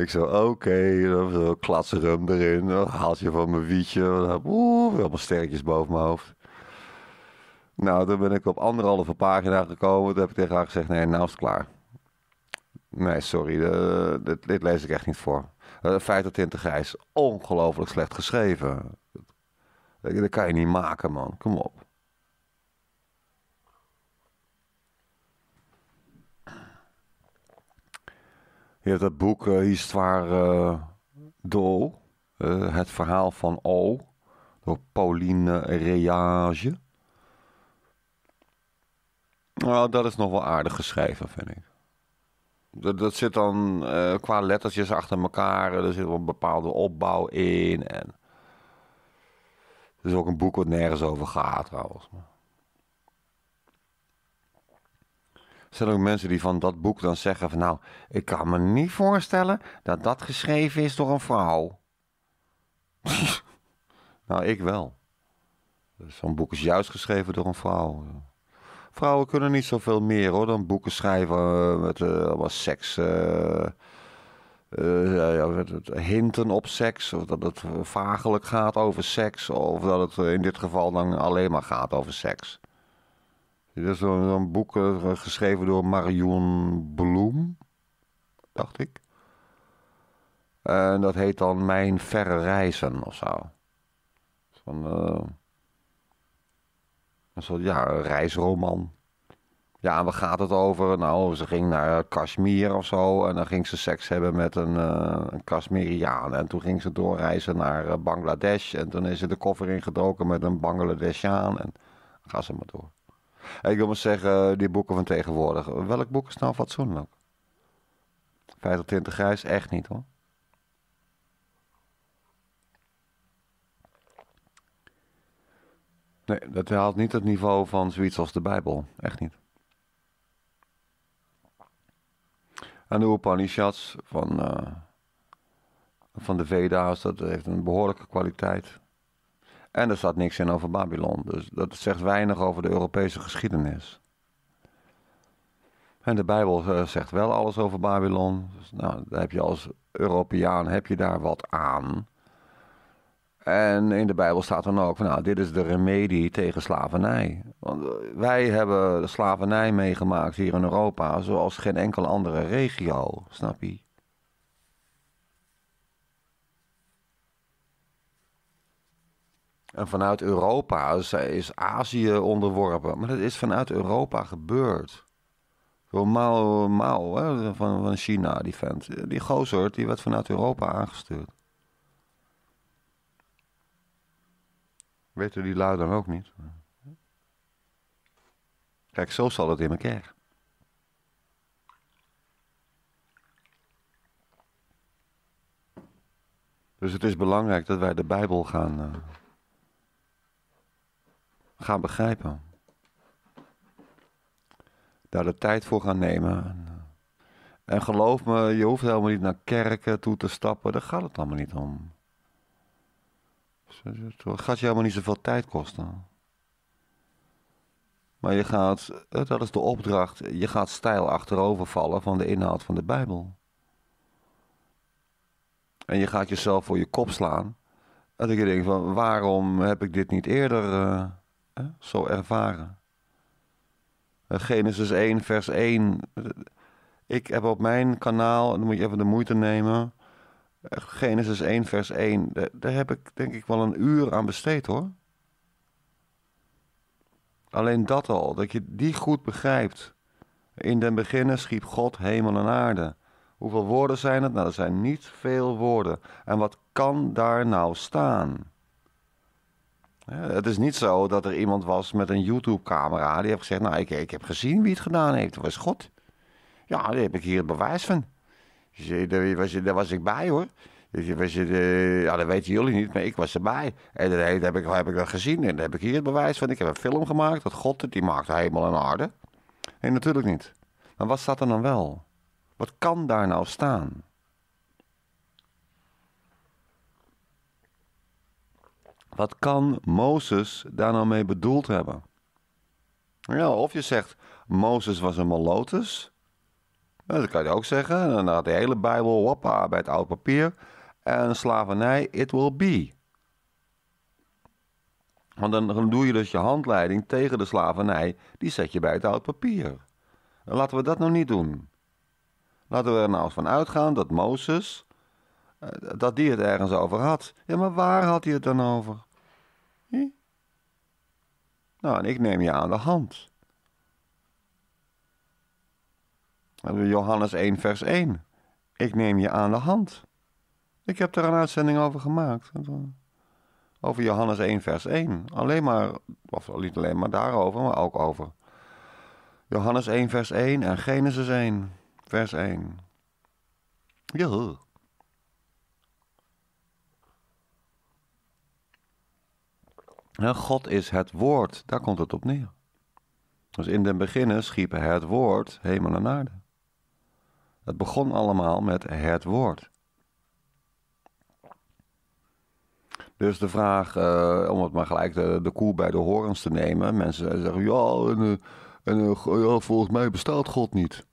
Ik zo, oké, okay, klats rum erin, een haaltje van mijn wietje. Oeh, allemaal sterretjes boven mijn hoofd. Nou, toen ben ik op anderhalve pagina gekomen. Toen heb ik tegen haar gezegd, nee, nou is het klaar. Nee, sorry, dit, dit, lees ik echt niet voor. Uh, eh, Feit Tinten Grijs, ongelooflijk slecht geschreven. dat kan je niet maken, man. Kom op. hebt dat boek uh, Histoire eh, d'O, eh, Het verhaal van O, door Pauline Reage. Nou, dat is nog wel aardig geschreven, vind ik. Dat, dat zit dan qua lettertjes achter elkaar, er zit wel een bepaalde opbouw in. En... Het is ook een boek wat nergens over gaat, trouwens. zijn ook mensen die van dat boek dan zeggen van nou, ik kan me niet voorstellen dat dat geschreven is door een vrouw. nou, ik wel. Dus zo'n boek is juist geschreven door een vrouw. Vrouwen kunnen niet zoveel meer hoor dan boeken schrijven eh, met uh, seks. Eh, hinten op seks, of dat het vagelijk gaat over seks, of dat het in dit geval dan alleen maar gaat over seks. Er is een boek eh, geschreven door Marion Bloem, dacht ik. En dat heet dan Mijn Verre Reizen of zo. Van, uh, een soort ja, een reisroman. Ja, en waar gaat het over? Nou, ze ging naar Kashmir of zo. En dan ging ze seks hebben met een, uh, een Kashmiriaan. En toen ging ze doorreizen naar Bangladesh. En toen is ze de koffer ingedoken met een Bangladeshiaan, En ga ze maar door. Ik wil maar zeggen, eh, die boeken van tegenwoordig. Eh, welk boek is nou fatsoenlijk? 50 20 grijs, echt niet hoor. Nee, dat haalt niet het niveau van zoiets als de Bijbel. Echt niet. En de Upanishads van, eh, van de Veda's, dat heeft een behoorlijke kwaliteit. En er staat niks in over Babylon. Dus dat zegt weinig over de Europese geschiedenis. En de Bijbel eh, zegt wel alles over Babylon. Dus, nou, heb je als Europeaan heb je daar wat aan. En in de Bijbel staat dan ook, nou, dit is de remedie tegen slavernij. Want eh, wij hebben de slavernij meegemaakt hier in Europa, zoals geen enkele andere regio, snap je? En vanuit Europa is Azië onderworpen. Maar dat is vanuit Europa gebeurd. Door Mao, hè, van, van China, die vent. Die gozer, die werd vanuit Europa aangestuurd. Weten die lui dan ook niet. Kijk, zo zal het in elkaar. Dus het is belangrijk dat wij de Bijbel gaan... Eh, gaan begrijpen. Daar de tijd voor gaan nemen. En geloof me, je hoeft helemaal niet naar kerken toe te stappen. Daar gaat het allemaal niet om. Het gaat je helemaal niet zoveel tijd kosten. Maar je gaat, eh, dat is de opdracht, je gaat stijl achterovervallen van de inhoud van de Bijbel. En je gaat jezelf voor je kop slaan. En dat je denk van, waarom heb ik dit niet eerder... Eh, zo ervaren. Eh, Genesis 1, vers 1. Ik heb op mijn kanaal, dan moet je even de moeite nemen. Eh, Genesis 1, vers 1. Daar, heb ik denk ik wel een uur aan besteed hoor. Alleen dat al, dat je die goed begrijpt. In den beginnen schiep God hemel en aarde. Hoeveel woorden zijn het? Nou, er zijn niet veel woorden. En wat kan daar nou staan? Het is niet zo dat er iemand was met een YouTube-camera. Die heeft gezegd, nou, ik, ik heb gezien wie het gedaan heeft. Dat was God. Ja, daar heb ik hier het bewijs van. Daar was, was ik bij, hoor. Dus eh, ja, dat weten jullie niet, maar ik was erbij. En dat heb ik, heb ik dat gezien en daar heb ik hier het bewijs van. Ik heb een film gemaakt dat God het, die maakt hemel en aarde. Nee, natuurlijk niet. Maar wat staat er dan wel? Wat kan daar nou staan? Wat kan Mozes daar nou mee bedoeld hebben? of je zegt, Mozes was een malotus. Dat kan je ook zeggen. Dan had de hele Bijbel, bij het oud papier. En slavernij, it will be. Want dan doe je dus je handleiding tegen de slavernij, die zet je bij het oud papier. Laten we dat nou niet doen. Laten we er nou eens van uitgaan dat Mozes, eh, dat die het ergens over had. Ja, maar waar had hij het dan over? Hm? Nou, en ik neem je aan de hand. Johannes 1, vers 1. Ik neem je aan de hand. Ik heb daar een uitzending over gemaakt. Over Johannes 1, vers 1. Alleen maar, of niet alleen maar daarover, maar ook over. Johannes 1, vers 1 en Genesis 1, vers 1. Joh. God is het woord, daar komt het op neer. Dus in den beginnen schiepen het woord hemel en aarde. Het begon allemaal met het woord. Dus de vraag, eh, om het maar gelijk de, de koe bij de horens te nemen. Mensen zeggen, ja, en, eh, eh, volgens mij bestaat God niet.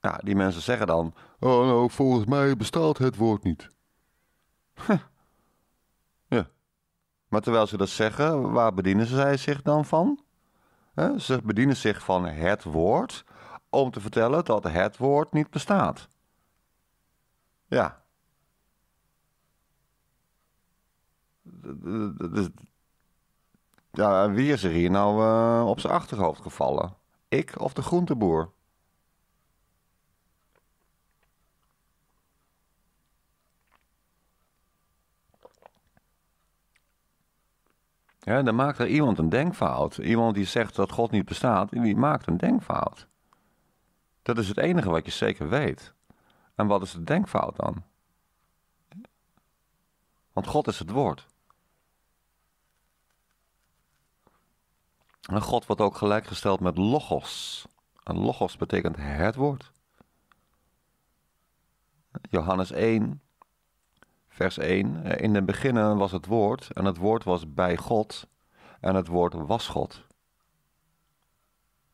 Ja, die mensen zeggen dan, oh, nou, volgens mij bestaat het woord niet. Maar terwijl ze dat zeggen, waar bedienen zij zich dan van? Ze bedienen zich van het woord om te vertellen dat het woord niet bestaat. Ja. ja, wie is er hier nou eh, op zijn achterhoofd gevallen? Ik of de groenteboer? Ja, dan maakt er iemand een denkfout. Iemand die zegt dat God niet bestaat, die maakt een denkfout. Dat is het enige wat je zeker weet. En wat is de denkfout dan? Want God is het woord. En God wordt ook gelijkgesteld met logos. En logos betekent het woord. Johannes 1, vers 1. Eh, in het begin was het woord en het woord was bij God en het woord was God.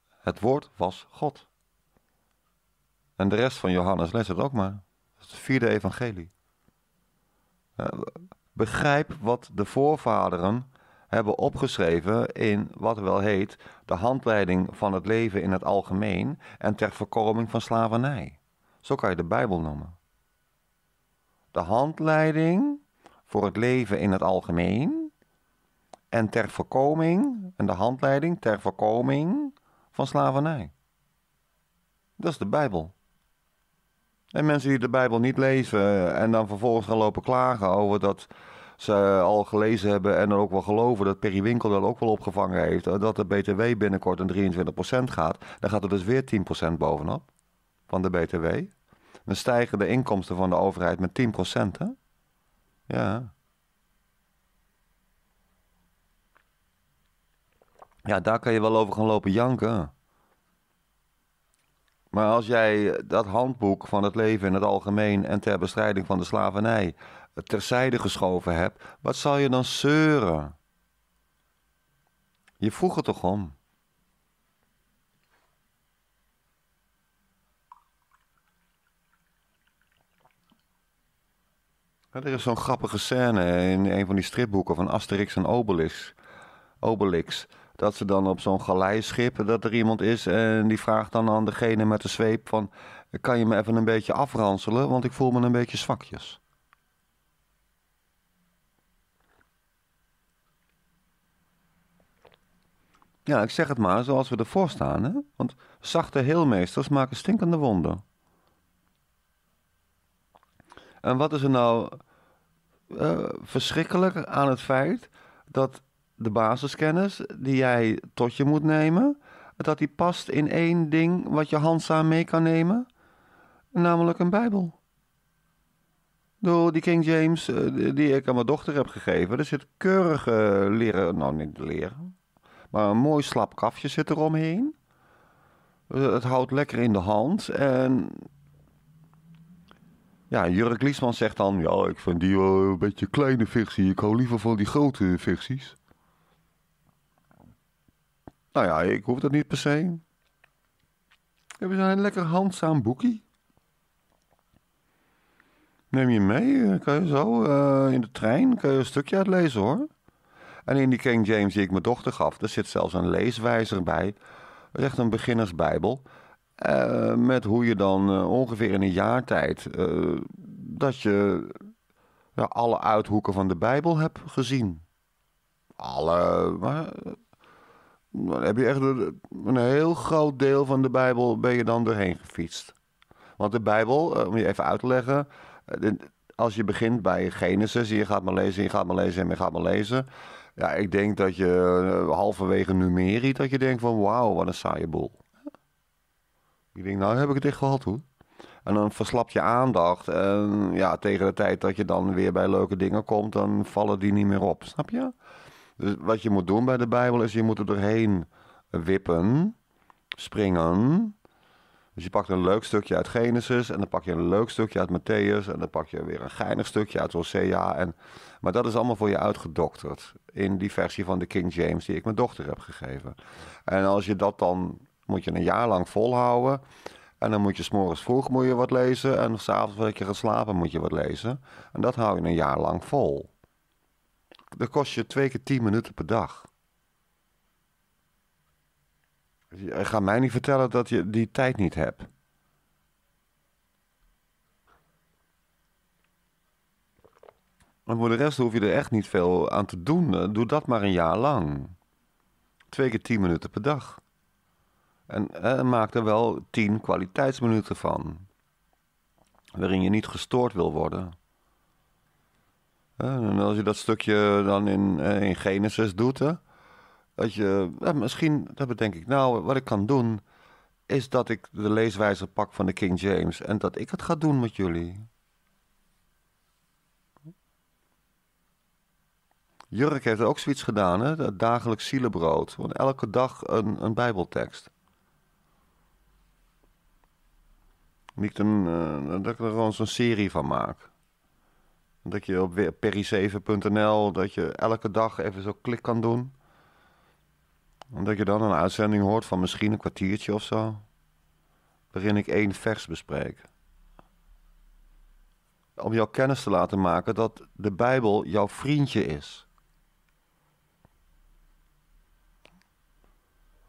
Het woord was God. En de rest van Johannes lees het ook maar. Het vierde evangelie. Eh, begrijp wat de voorvaderen hebben opgeschreven in wat wel heet de handleiding van het leven in het algemeen en ter voorkoming van slavernij. Zo kan je de Bijbel noemen de handleiding voor het leven in het algemeen en ter voorkoming, en de handleiding ter voorkoming van slavernij. Dat is de Bijbel. En mensen die de Bijbel niet lezen en dan vervolgens gaan lopen klagen over dat ze al gelezen hebben en dan ook wel geloven dat winkel dat ook wel opgevangen heeft, eh, dat de BTW binnenkort een 23% gaat, dan gaat er dus weer 10% bovenop van de BTW. Dan stijgen de inkomsten van de overheid met 10 hè? Ja. Ja, daar kan je wel over gaan lopen janken. Maar als jij dat handboek van het leven in het algemeen en ter bestrijding van de slavernij terzijde geschoven hebt, wat zal je dan zeuren? Je vroeg het toch om? er is zo'n grappige scène in een van die stripboeken van Asterix en Obelix. Obelix. Dat ze dan op zo'n galeischip, dat er iemand is en die vraagt dan aan degene met de zweep van... Kan je me even een beetje afranselen, want ik voel me een beetje zwakjes. Ja, ik zeg het maar zoals we ervoor staan, hè? Want zachte heelmeesters maken stinkende wonden. En wat is er nou eh, verschrikkelijk aan het feit dat de basiskennis die jij tot je moet nemen, dat die past in één ding wat je handzaam mee kan nemen, namelijk een Bijbel. Door die King James eh, die ik aan mijn dochter heb gegeven, er zit keurige leren, nou niet leren, maar een mooi slap kafje zit eromheen. Eh, het houdt lekker in de hand en ja, Jurk Liesman zegt dan, ja, ik vind die wel een beetje kleine fictie. Ik hou liever van die grote ficties. Nou ja, ik hoef dat niet per se. Hebben zijn een lekker handzaam boekie? Neem je mee, eh, kan je zo eh, in de trein kan je een stukje uitlezen hoor. En in die King James die ik mijn dochter gaf, daar zit zelfs een leeswijzer bij. Dat echt een beginnersbijbel. Eh, met hoe je dan eh, ongeveer in een jaar tijd eh, dat je ja, alle uithoeken van de Bijbel hebt gezien. Alle. Maar, dan heb je echt een, heel groot deel van de Bijbel ben je dan doorheen gefietst. Want de Bijbel, om je even uit te leggen, als je begint bij Genesis, je gaat maar lezen, je gaat maar lezen en je gaat maar lezen. Ja, ik denk dat je halverwege numeri, dat je denkt van wauw, wat een saaie boel. Ik denk, nou heb ik het echt gehad hoor. En dan verslapt je aandacht. En ja, tegen de tijd dat je dan weer bij leuke dingen komt, dan vallen die niet meer op. Snap je? Dus wat je moet doen bij de Bijbel is, je moet er doorheen wippen, springen. Dus je pakt een leuk stukje uit Genesis en dan pak je een leuk stukje uit Matthäus en dan pak je weer een geinig stukje uit Hosea. En, maar dat is allemaal voor je uitgedokterd in die versie van de King James die ik mijn dochter heb gegeven. En als je dat dan moet je een jaar lang volhouden. En dan moet je s'morgens vroeg moet je wat lezen. En s'avonds voordat je gaat slapen moet je wat lezen. En dat hou je een jaar lang vol. Dat kost je twee keer tien minuten per dag. Ga mij niet vertellen dat je die tijd niet hebt. Want voor de rest hoef je er echt niet veel aan te doen. Doe dat maar een jaar lang. Twee keer tien minuten per dag. En uh, maak er wel tien kwaliteitsminuten van. Waarin je niet gestoord wil worden. En als je dat stukje dan in, eh, in Genesis doet, dat je, misschien, dat bedenk ik, nou, wat ik kan doen, is dat ik de leeswijze pak van de King James en dat ik het ga doen met jullie. Jurk heeft ook zoiets gedaan, hè? dat dagelijks zielenbrood. want elke dag een, een bijbeltekst. Niet een, eh, dat ik er gewoon zo'n serie van maak. Dat je op perry7.nl, dat je elke dag even zo klik kan doen. En dat je dan een uitzending hoort van misschien een kwartiertje of zo. Waarin ik één vers bespreek. Om jou kennis te laten maken dat de Bijbel jouw vriendje is.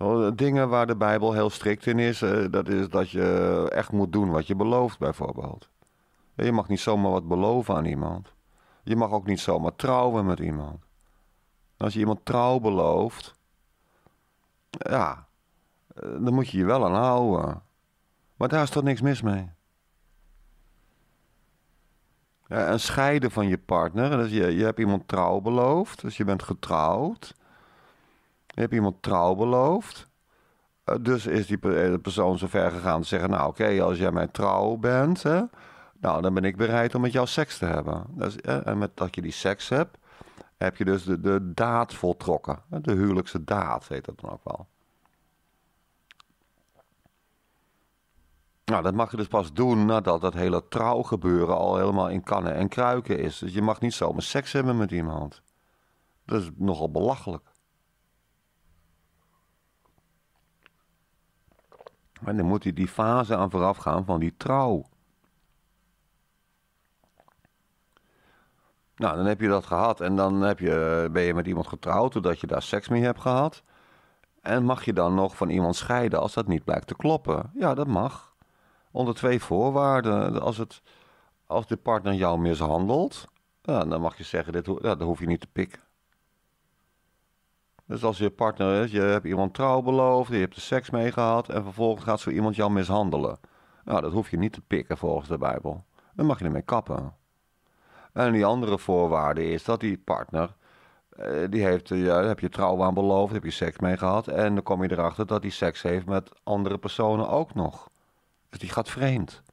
Oh, dingen waar de Bijbel heel strikt in is, eh, dat is dat je echt moet doen wat je belooft, bijvoorbeeld. Je mag niet zomaar wat beloven aan iemand. Je mag ook niet zomaar trouwen met iemand. Als je iemand trouw belooft, ja, eh, dan moet je je wel aan houden. Maar daar is toch niks mis mee? Ja, en scheiden van je partner, dus je, je hebt iemand trouw beloofd, dus je bent getrouwd. Je hebt iemand trouw beloofd. Eh, dus is die eh, persoon zo ver gegaan te zeggen: Nou, oké, als jij mij trouw bent, hè, nou, dan ben ik bereid om met jou seks te hebben. Eh, en met dat je die seks hebt, heb je dus de, de daad voltrokken. De huwelijkse daad heet dat dan ook wel. Nou, dat mag je dus pas doen nadat dat hele trouwgebeuren al helemaal in kannen en kruiken is. Dus je mag niet zomaar seks hebben met iemand. Dat is nogal belachelijk. Maar dan moet hij die fase aan vooraf gaan van die trouw. Nou, dan heb je dat gehad en dan heb je, ben je met iemand getrouwd doordat je daar seks mee hebt gehad. En mag je dan nog van iemand scheiden als dat niet blijkt te kloppen? Ja, dat mag. Onder twee voorwaarden. Als, het, als de partner jou mishandelt, dan mag je zeggen, dit, dat hoef je niet te pikken. Dus als je partner is, je hebt iemand trouw beloofd, je hebt er seks mee gehad en vervolgens gaat zo iemand jou mishandelen. Nou, dat hoef je niet te pikken volgens de Bijbel. Dan mag je ermee kappen. En die andere voorwaarde is dat die partner, eh, die heeft, eh, ja, heb je trouw aan beloofd, heb je seks mee gehad en dan kom je erachter dat die seks heeft met andere personen ook nog. Dus die gaat vreemd.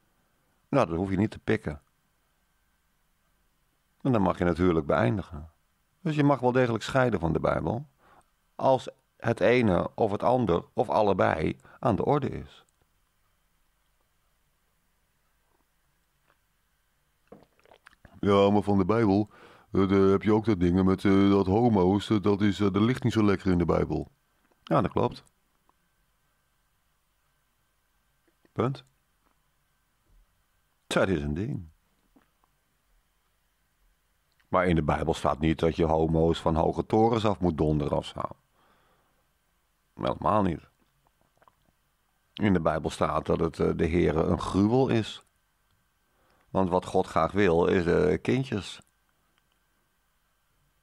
Nou, dat hoef je niet te pikken. En dan mag je natuurlijk beëindigen. Dus je mag wel degelijk scheiden van de Bijbel als het ene of het ander of allebei aan de orde is. Ja, maar van de Bijbel eh, heb je ook dat dingen met eh, dat homo's, eh, dat is, er ligt niet zo lekker in de Bijbel. Ja, dat klopt. Punt. Dat is een ding. Maar in de Bijbel staat niet dat je homo's van hoge torens af moet donderen of zo. Helemaal niet. In de Bijbel staat dat het eh, de Heer een gruwel is. Want wat God graag wil, is eh, kindjes.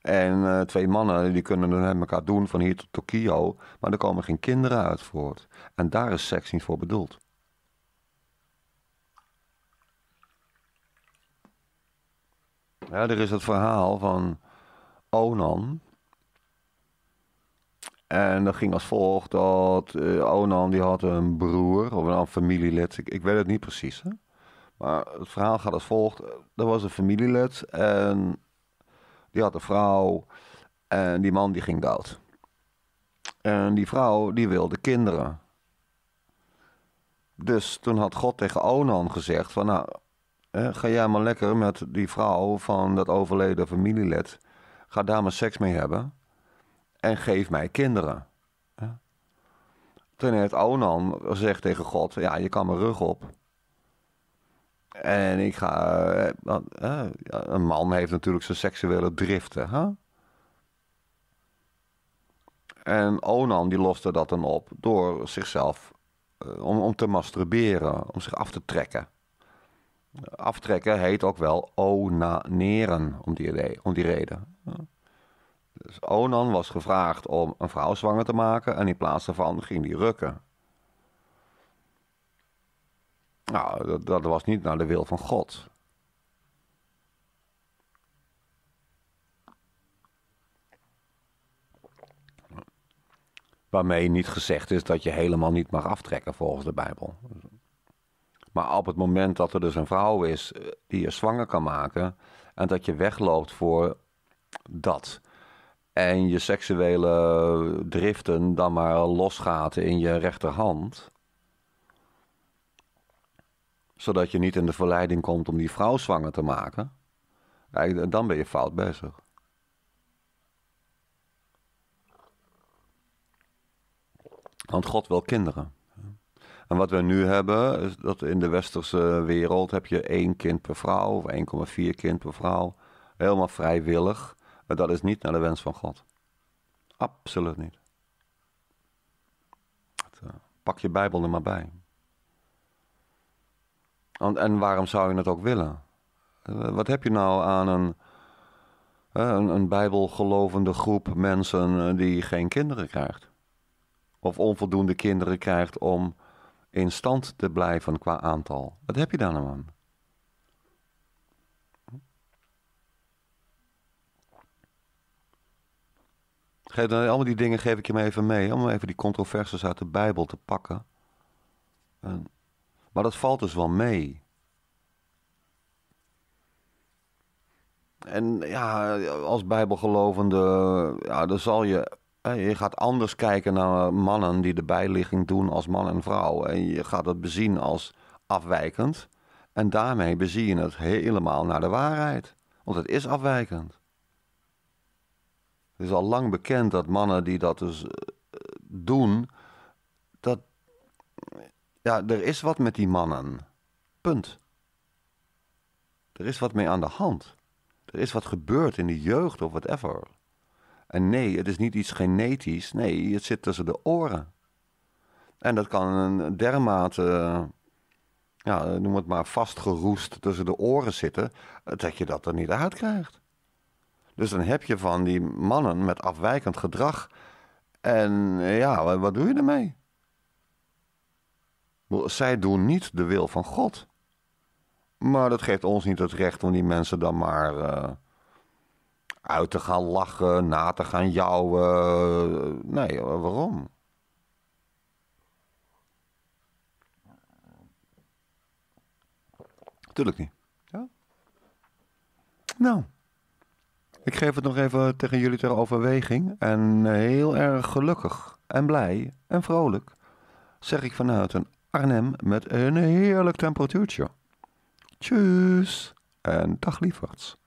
En eh, twee mannen die kunnen het met elkaar doen van hier tot Tokio, maar er komen geen kinderen uit voort. En daar is seks niet voor bedoeld. Ja, er is het verhaal van Onan, en dat ging als volgt dat eh, Onan die had een broer of een familielid. Ik, weet het niet precies. Hè? Maar het verhaal gaat als volgt. Eh, er was een familielid en die had een vrouw en die man die ging dood. En die vrouw die wilde kinderen. Dus toen had God tegen Onan gezegd van nou, ga jij maar lekker met die vrouw van dat overleden familielid. Ga daar maar seks mee hebben en geef mij kinderen. Toen heeft Onan gezegd tegen God, ja, je kan mijn rug op. En ik ga... Eh, een man heeft natuurlijk zijn seksuele driften, hè? En Onan die loste dat dan op door zichzelf eh, om, om te masturberen, om zich af te trekken. Aftrekken heet ook wel onaneren om die, idee, om die reden. Dus Onan was gevraagd om een vrouw zwanger te maken en in plaats daarvan ging die rukken. Nou, dat, dat was niet naar de wil van God. Waarmee niet gezegd is dat je helemaal niet mag aftrekken volgens de Bijbel. Maar op het moment dat er dus een vrouw is eh, die je zwanger kan maken en dat je wegloopt voor dat, en je seksuele driften dan maar losgaat in je rechterhand. Zodat je niet in de verleiding komt om die vrouw zwanger te maken. Dan ben je fout bezig. Want God wil kinderen. En wat we nu hebben, is dat in de westerse wereld heb je één kind per vrouw of 1,4 kind per vrouw. Helemaal vrijwillig. Maar dat is niet naar de wens van God. Absoluut niet. Eh, pak je Bijbel er maar bij. En, waarom zou je het ook willen? Eh, wat heb je nou aan een, eh, een, een bijbelgelovende groep mensen die geen kinderen krijgt? Of onvoldoende kinderen krijgt om in stand te blijven qua aantal. Wat heb je daar nou aan? Geef, dan, allemaal die dingen geef ik je maar even mee. Om even die controversies uit de Bijbel te pakken. En, maar dat valt dus wel mee. En ja, als bijbelgelovende, ja, dan zal je... Je gaat anders kijken naar mannen die de bijligging doen als man en vrouw. En je gaat het bezien als afwijkend. En daarmee bezie je het helemaal naar de waarheid. Want het is afwijkend. Het is al lang bekend dat mannen die dat dus eh, doen, dat. Ja, er is wat met die mannen. Punt. Er is wat mee aan de hand. Er is wat gebeurt in de jeugd of whatever. En nee, het is niet iets genetisch. Nee, het zit tussen de oren. En dat kan een dermate, ja, noem het maar, vastgeroest tussen de oren zitten, eh, dat je dat er niet uitkrijgt. krijgt. Dus dan heb je van die mannen met afwijkend gedrag. En ja, wat, doe je ermee? Zij doen niet de wil van God. Maar dat geeft ons niet het recht om die mensen dan maar eh, uit te gaan lachen, na te gaan jouwen. Nee, waarom? Tuurlijk niet. Nou. Ik geef het nog even tegen jullie ter overweging. En eh, heel erg gelukkig en blij en vrolijk zeg ik vanuit een Arnhem met een heerlijk temperatuurtje. Tjus en dag lieverds.